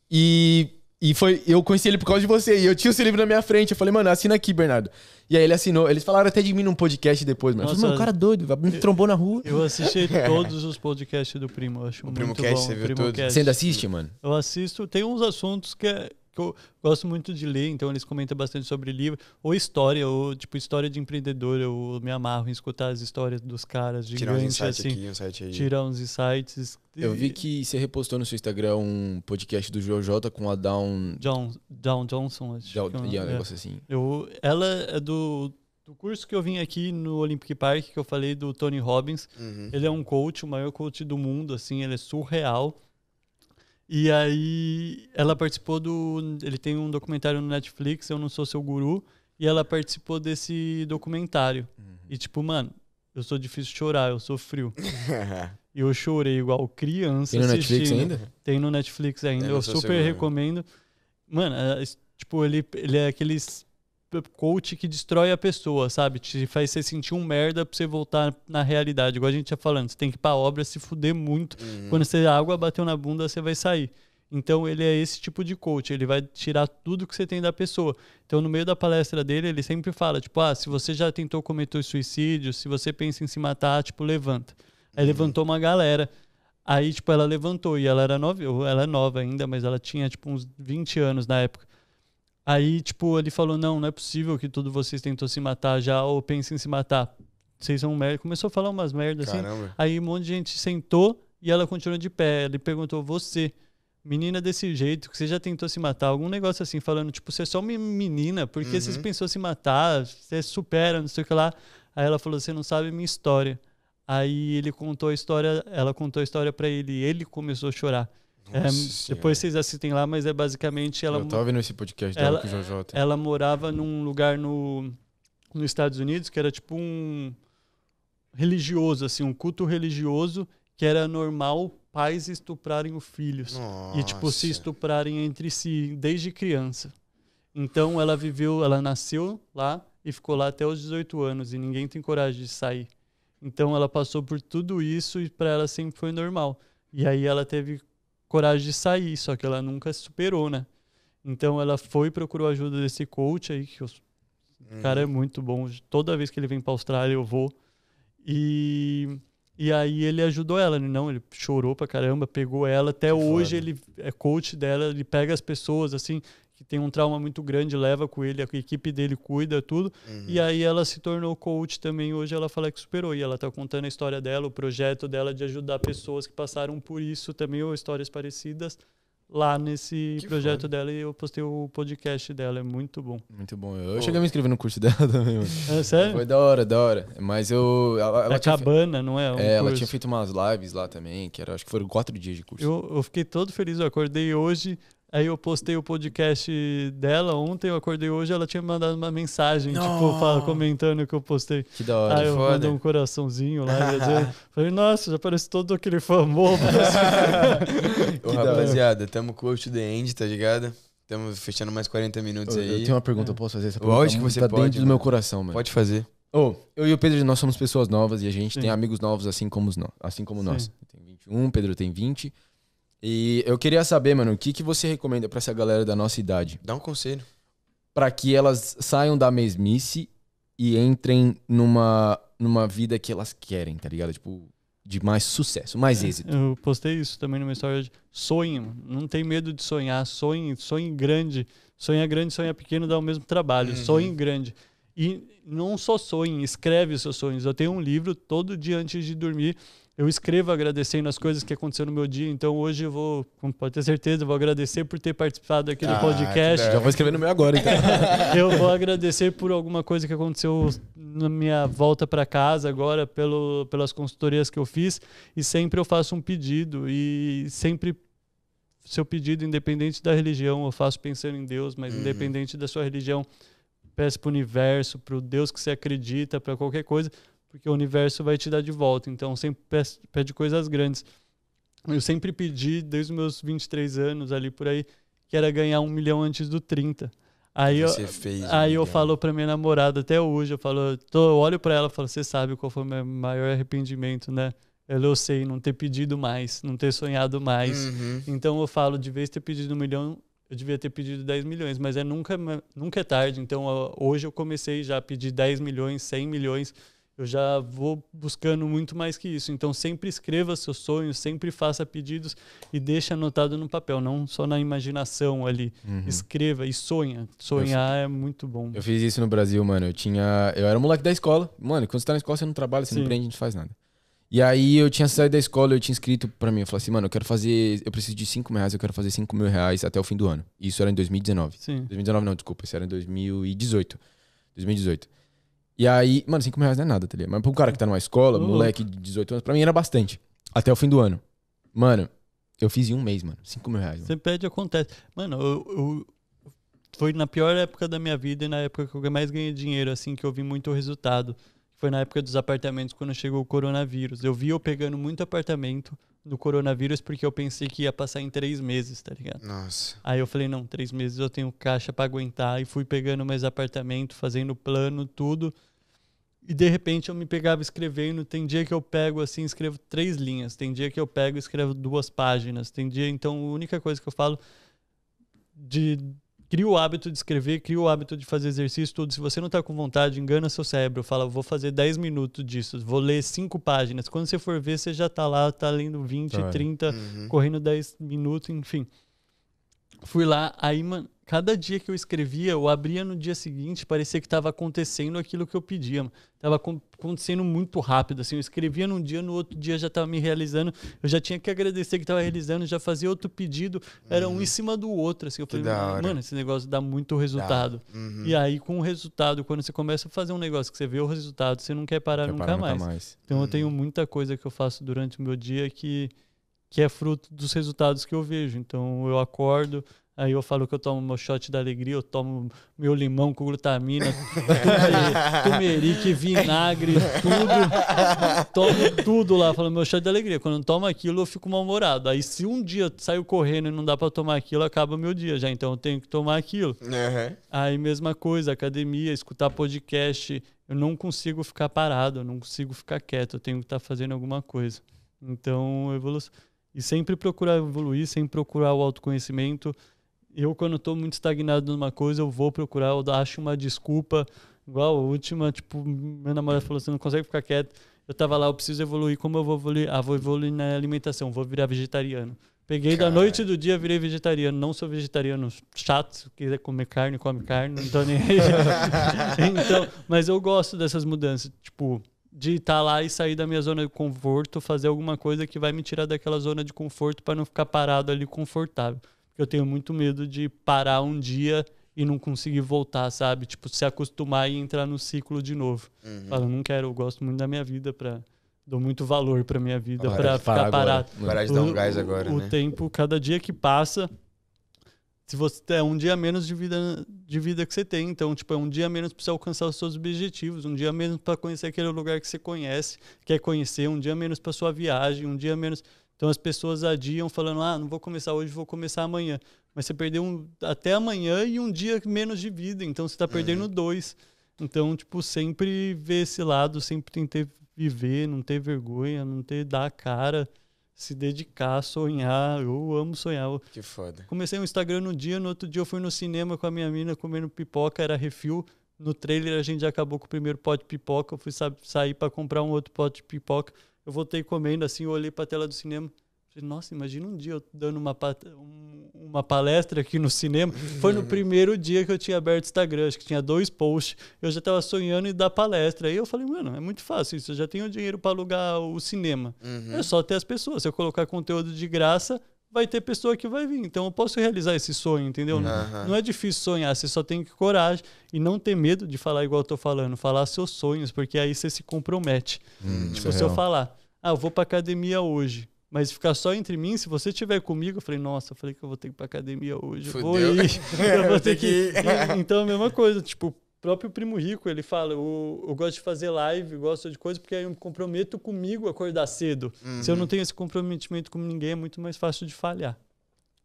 e e foi, eu conheci ele por causa de você. E eu tinha esse livro na minha frente. Eu falei, mano, assina aqui, Bernardo. E aí ele assinou. Eles falaram até de mim num podcast depois, mano. Nossa, eu falei, mano, cara é doido, me trombou na rua. Eu assisti todos os podcasts do Primo, acho o muito Primo bom. Cast, você viu Primo todos? Cast. Você ainda assiste, mano? Eu assisto. Tem uns assuntos que é, que eu gosto muito de ler, então eles comentam bastante sobre livro, ou história, ou tipo história de empreendedor, eu me amarro em escutar as histórias dos caras tirar uns assim, aqui, um site aí. tirar uns insights. Eu vi que você repostou no seu Instagram um podcast do JJ com a Down... John, Down Johnson, acho Down, que é um é. negócio assim. Eu, ela é do do curso que eu vim aqui no Olympic Park, que eu falei do Tony Robbins, uhum. ele é um coach, o maior coach do mundo, assim, ele é surreal. E aí ela participou do. Ele tem um documentário no Netflix, Eu Não Sou Seu Guru. E ela participou desse documentário. Uhum. E tipo, mano, eu sou difícil de chorar, eu sou frio. E eu chorei igual criança. Tem no assistindo. Netflix ainda? Tem no Netflix ainda. Eu, eu super recomendo. Mano, é, tipo, ele, ele é aqueles coach que destrói a pessoa, sabe? Te faz você sentir um merda pra você voltar na realidade. Igual a gente tá falando, você tem que ir pra obra se fuder muito. Uhum. Quando você, a água bateu na bunda, você vai sair. Então ele é esse tipo de coach, ele vai tirar tudo que você tem da pessoa. Então no meio da palestra dele, ele sempre fala, tipo, ah, se você já tentou cometer suicídio, se você pensa em se matar, tipo, levanta. Aí uhum. levantou uma galera. Aí, tipo, ela levantou e ela era nova, ela é nova ainda, mas ela tinha, tipo, uns 20 anos na época. Aí, tipo, ele falou: não, não é possível que todos vocês tentou se matar já ou pensem em se matar. Vocês são merda. Começou a falar umas merdas assim. Aí um monte de gente sentou e ela continuou de pé. Ele perguntou: você, menina desse jeito, que você já tentou se matar? Algum negócio assim, falando: tipo, você é só uma menina, porque uhum. vocês pensou se matar? Você supera, não sei o que lá. Aí ela falou: você não sabe minha história. Aí ele contou a história, ela contou a história para ele e ele começou a chorar. É, depois vocês assistem lá, mas é basicamente ela. Eu tava vendo esse podcast dela com o Jojo. Ela morava num lugar no, nos Estados Unidos que era tipo um religioso, assim, um culto religioso que era normal pais estuprarem os filhos Nossa. e tipo se estuprarem entre si desde criança. Então ela viveu, ela nasceu lá e ficou lá até os 18 anos e ninguém tem coragem de sair. Então ela passou por tudo isso e para ela sempre foi normal. E aí ela teve coragem de sair, só que ela nunca superou, né? Então ela foi e procurou a ajuda desse coach aí, que o uhum. cara é muito bom. Toda vez que ele vem pra Austrália, eu vou. E, e aí ele ajudou ela, né? não? Ele chorou pra caramba, pegou ela. Até que hoje foda. ele é coach dela, ele pega as pessoas, assim que tem um trauma muito grande, leva com ele, a equipe dele cuida tudo. Uhum. E aí ela se tornou coach também. Hoje ela fala que superou. E ela está contando a história dela, o projeto dela de ajudar pessoas que passaram por isso também, ou histórias parecidas, lá nesse que projeto foda. dela. E eu postei o podcast dela. É muito bom. Muito bom. Eu cheguei a me inscrever no curso dela também. Mano. É sério? Foi da hora, da hora. Mas eu. Ela, ela é cabana, fe... não é? Um é, ela tinha feito umas lives lá também, que era, acho que foram quatro dias de curso. Eu, eu fiquei todo feliz. Eu acordei hoje. Aí eu postei o podcast dela ontem, eu acordei hoje, ela tinha mandado uma mensagem, não. tipo, fala, comentando que eu postei. Que da hora. Aí eu foda. mandei um coraçãozinho lá, dizer, falei, nossa, já parece todo aquele famoso. Ô, rapaziada, tamo coach the end, tá ligado? Estamos fechando mais 40 minutos eu, aí. Eu tenho uma pergunta, eu posso fazer essa pergunta? Lógico que tá você tá pode. dentro mano. do meu coração, mano. Pode fazer. Ô, oh, eu e o Pedro, nós somos pessoas novas e a gente Sim. tem amigos novos assim como, nós, assim como nós. Tem 21, Pedro tem 20. E eu queria saber, mano, o que, que você recomenda para essa galera da nossa idade? Dá um conselho. Para que elas saiam da mesmice e entrem numa, numa vida que elas querem, tá ligado? Tipo, de mais sucesso, mais é, êxito. Eu postei isso também numa história de sonho. Não tem medo de sonhar. Sonhe, sonhe grande. Sonha grande, sonha pequeno dá o mesmo trabalho. Uhum. Sonhe grande. E não só sonhe, escreve seus sonhos. Eu tenho um livro todo dia antes de dormir eu escrevo agradecendo as coisas que aconteceram no meu dia. Então hoje eu vou, pode ter certeza, vou agradecer por ter participado aqui do ah, podcast. Já vou escrever no meu agora, então. eu vou agradecer por alguma coisa que aconteceu na minha volta para casa agora, pelo, pelas consultorias que eu fiz. E sempre eu faço um pedido e sempre seu pedido, independente da religião, eu faço pensando em Deus, mas uhum. independente da sua religião, peço para o universo, para o Deus que você acredita, para qualquer coisa, porque o universo vai te dar de volta. Então, sempre pede coisas grandes. Eu sempre pedi, desde os meus 23 anos ali por aí, que era ganhar um milhão antes do 30. Aí Você eu, fez, aí eu falo pra minha namorada até hoje, eu falo, tô, eu olho para ela e falo, você sabe qual foi o meu maior arrependimento, né? Ela, eu sei, não ter pedido mais, não ter sonhado mais. Uhum. Então eu falo, de vez ter pedido um milhão, eu devia ter pedido 10 milhões, mas é nunca, nunca é tarde. Então hoje eu comecei já a pedir 10 milhões, 100 milhões. Eu já vou buscando muito mais que isso. Então sempre escreva seus sonhos, sempre faça pedidos e deixe anotado no papel, não só na imaginação ali. Uhum. Escreva e sonha. Sonhar eu, é muito bom. Eu fiz isso no Brasil, mano. Eu tinha, eu era um moleque da escola. Mano, quando você tá na escola você não trabalha, você Sim. não aprende, não faz nada. E aí eu tinha saído da escola, eu tinha escrito para mim, eu falei assim, mano, eu quero fazer, eu preciso de 5 mil reais, eu quero fazer 5 mil reais até o fim do ano. Isso era em 2019. Sim. 2019 não, desculpa, isso era em 2018. 2018. E aí, mano, 5 mil reais não é nada, tá ligado? Mas pro cara que tá numa escola, moleque de 18 anos, pra mim era bastante. Até o fim do ano. Mano, eu fiz em um mês, mano. 5 mil reais. Mano. Você pede, acontece. Mano, eu, eu, foi na pior época da minha vida e na época que eu mais ganhei dinheiro, assim, que eu vi muito resultado. Foi na época dos apartamentos, quando chegou o coronavírus. Eu vi eu pegando muito apartamento do coronavírus porque eu pensei que ia passar em três meses, tá ligado? Nossa. Aí eu falei, não, três meses eu tenho caixa para aguentar. E fui pegando mais apartamento, fazendo plano, tudo. E de repente eu me pegava escrevendo. Tem dia que eu pego assim, escrevo três linhas. Tem dia que eu pego e escrevo duas páginas. Tem dia, então, a única coisa que eu falo de cria o hábito de escrever, cria o hábito de fazer exercício, tudo. Se você não está com vontade, engana seu cérebro. Fala, vou fazer 10 minutos disso, vou ler 5 páginas. Quando você for ver, você já está lá, está lendo 20, tá. 30, uhum. correndo 10 minutos, enfim. Fui lá, aí, mano, Cada dia que eu escrevia, eu abria no dia seguinte, parecia que estava acontecendo aquilo que eu pedia. Estava acontecendo muito rápido, assim. Eu escrevia num dia, no outro dia já estava me realizando. Eu já tinha que agradecer que estava realizando, já fazia outro pedido. Era uhum. um em uhum. cima do outro, assim. Eu que falei, mano, esse negócio dá muito resultado. Uhum. E aí, com o resultado, quando você começa a fazer um negócio que você vê o resultado, você não quer parar, quer nunca, parar mais. nunca, mais. Então, uhum. eu tenho muita coisa que eu faço durante o meu dia que que é fruto dos resultados que eu vejo. Então eu acordo, Aí eu falo que eu tomo meu shot da alegria, eu tomo meu limão com glutamina, tumerique, vinagre, tudo. Tomo tudo lá, falo meu shot da alegria. Quando eu tomo aquilo, eu fico mal-humorado. Aí se um dia saio correndo e não dá para tomar aquilo, acaba meu dia já. Então eu tenho que tomar aquilo. Uhum. Aí mesma coisa, academia, escutar podcast. Eu não consigo ficar parado, eu não consigo ficar quieto. Eu tenho que estar tá fazendo alguma coisa. Então, evolução. E sempre procurar evoluir, sempre procurar o autoconhecimento eu, quando estou muito estagnado numa coisa, eu vou procurar, eu acho uma desculpa. Igual a última, tipo, minha namorada falou: você não consegue ficar quieto. Eu tava lá, eu preciso evoluir. Como eu vou evoluir? Ah, vou evoluir na alimentação, vou virar vegetariano. Peguei Cara. da noite do dia, virei vegetariano. Não sou vegetariano chato, se quiser comer carne, come carne, não tô nem aí. então, mas eu gosto dessas mudanças, tipo, de estar tá lá e sair da minha zona de conforto, fazer alguma coisa que vai me tirar daquela zona de conforto para não ficar parado ali confortável eu tenho muito medo de parar um dia e não conseguir voltar, sabe? Tipo, se acostumar e entrar no ciclo de novo. Uhum. Falo, não quero, eu gosto muito da minha vida para dou muito valor para minha vida para ficar parado. Parar de dar um gás agora, o, o né? tempo, cada dia que passa, se você é um dia menos de vida de vida que você tem, então tipo é um dia menos para você alcançar os seus objetivos, um dia menos para conhecer aquele lugar que você conhece, quer conhecer, um dia menos para sua viagem, um dia menos então as pessoas adiam falando, ah, não vou começar hoje, vou começar amanhã. Mas você perdeu um, até amanhã e um dia menos de vida, então você está perdendo uhum. dois. Então, tipo, sempre ver esse lado, sempre tentar viver, não ter vergonha, não ter dar a cara, se dedicar, sonhar. Eu amo sonhar. Que foda. Comecei um Instagram no dia, no outro dia eu fui no cinema com a minha mina comendo pipoca, era refil. No trailer a gente já acabou com o primeiro pote de pipoca, eu fui sair para comprar um outro pote de pipoca eu voltei comendo assim, eu olhei para a tela do cinema. Falei, nossa, imagina um dia eu dando uma, uma palestra aqui no cinema. Foi no primeiro dia que eu tinha aberto o Instagram, acho que tinha dois posts. Eu já estava sonhando em dar palestra. Aí eu falei, mano, é muito fácil isso. Eu já tenho dinheiro para alugar o cinema. Uhum. É só ter as pessoas. Se eu colocar conteúdo de graça, vai ter pessoa que vai vir. Então eu posso realizar esse sonho, entendeu? Uhum. Não é difícil sonhar, você só tem que coragem e não ter medo de falar igual eu tô falando, falar seus sonhos, porque aí você se compromete. Hum, tipo, é se real. eu falar, ah, eu vou pra academia hoje. Mas ficar só entre mim, se você tiver comigo, eu falei, nossa, eu falei que eu vou ter que ir pra academia hoje. Fudeu. É, vou ir. eu vou ter que ir. Então, é a mesma coisa, tipo, próprio Primo Rico, ele fala, eu, eu gosto de fazer live, gosto de coisa, porque aí eu me comprometo comigo acordar cedo. Uhum. Se eu não uhum. tenho esse comprometimento com ninguém, é muito mais fácil de falhar.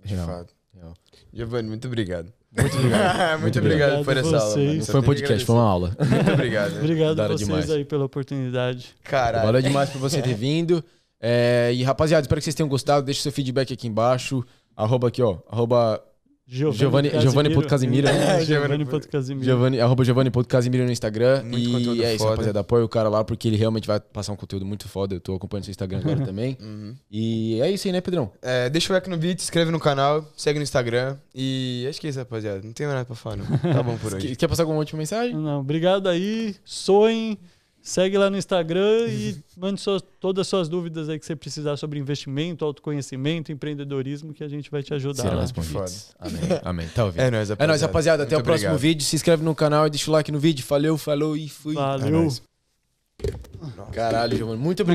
De Real. fato. Real. Giovanni, muito obrigado. Muito obrigado. muito, obrigado, obrigado por essa aula aula. Foi um podcast, foi uma aula. Muito obrigado. obrigado a vocês demais. aí pela oportunidade. Caralho. Valeu demais por você ter vindo. É, e rapaziada, espero que vocês tenham gostado. Deixe seu feedback aqui embaixo. Arroba aqui, ó. Arroba Giovanni, Giovanni Puto Casimiro. Giovanni Ponto Casimiro. Giovanni, arroba Giovanni Puto Casimiro no Instagram. Muito e é isso, rapaziada. Apoia o cara lá porque ele realmente vai passar um conteúdo muito foda. Eu tô acompanhando seu Instagram agora também. Uhum. E é isso aí, né, Pedrão? É, deixa o like no vídeo, se inscreve no canal, segue no Instagram. E acho que é isso, rapaziada. Não tem nada pra falar, não. Tá bom por hoje. Quer passar alguma última mensagem? Não, obrigado aí. Sonhem. Segue lá no Instagram e mande suas, todas as suas dúvidas aí que você precisar sobre investimento, autoconhecimento, empreendedorismo, que a gente vai te ajudar. Será respondidos. Amém. Amém. Tá ouvindo. É nóis, rapaziada. É nóis, rapaziada. Até o próximo vídeo. Se inscreve no canal e deixa o like no vídeo. Valeu, falou e fui. Valeu. É Caralho, Giovanni. Muito obrigado.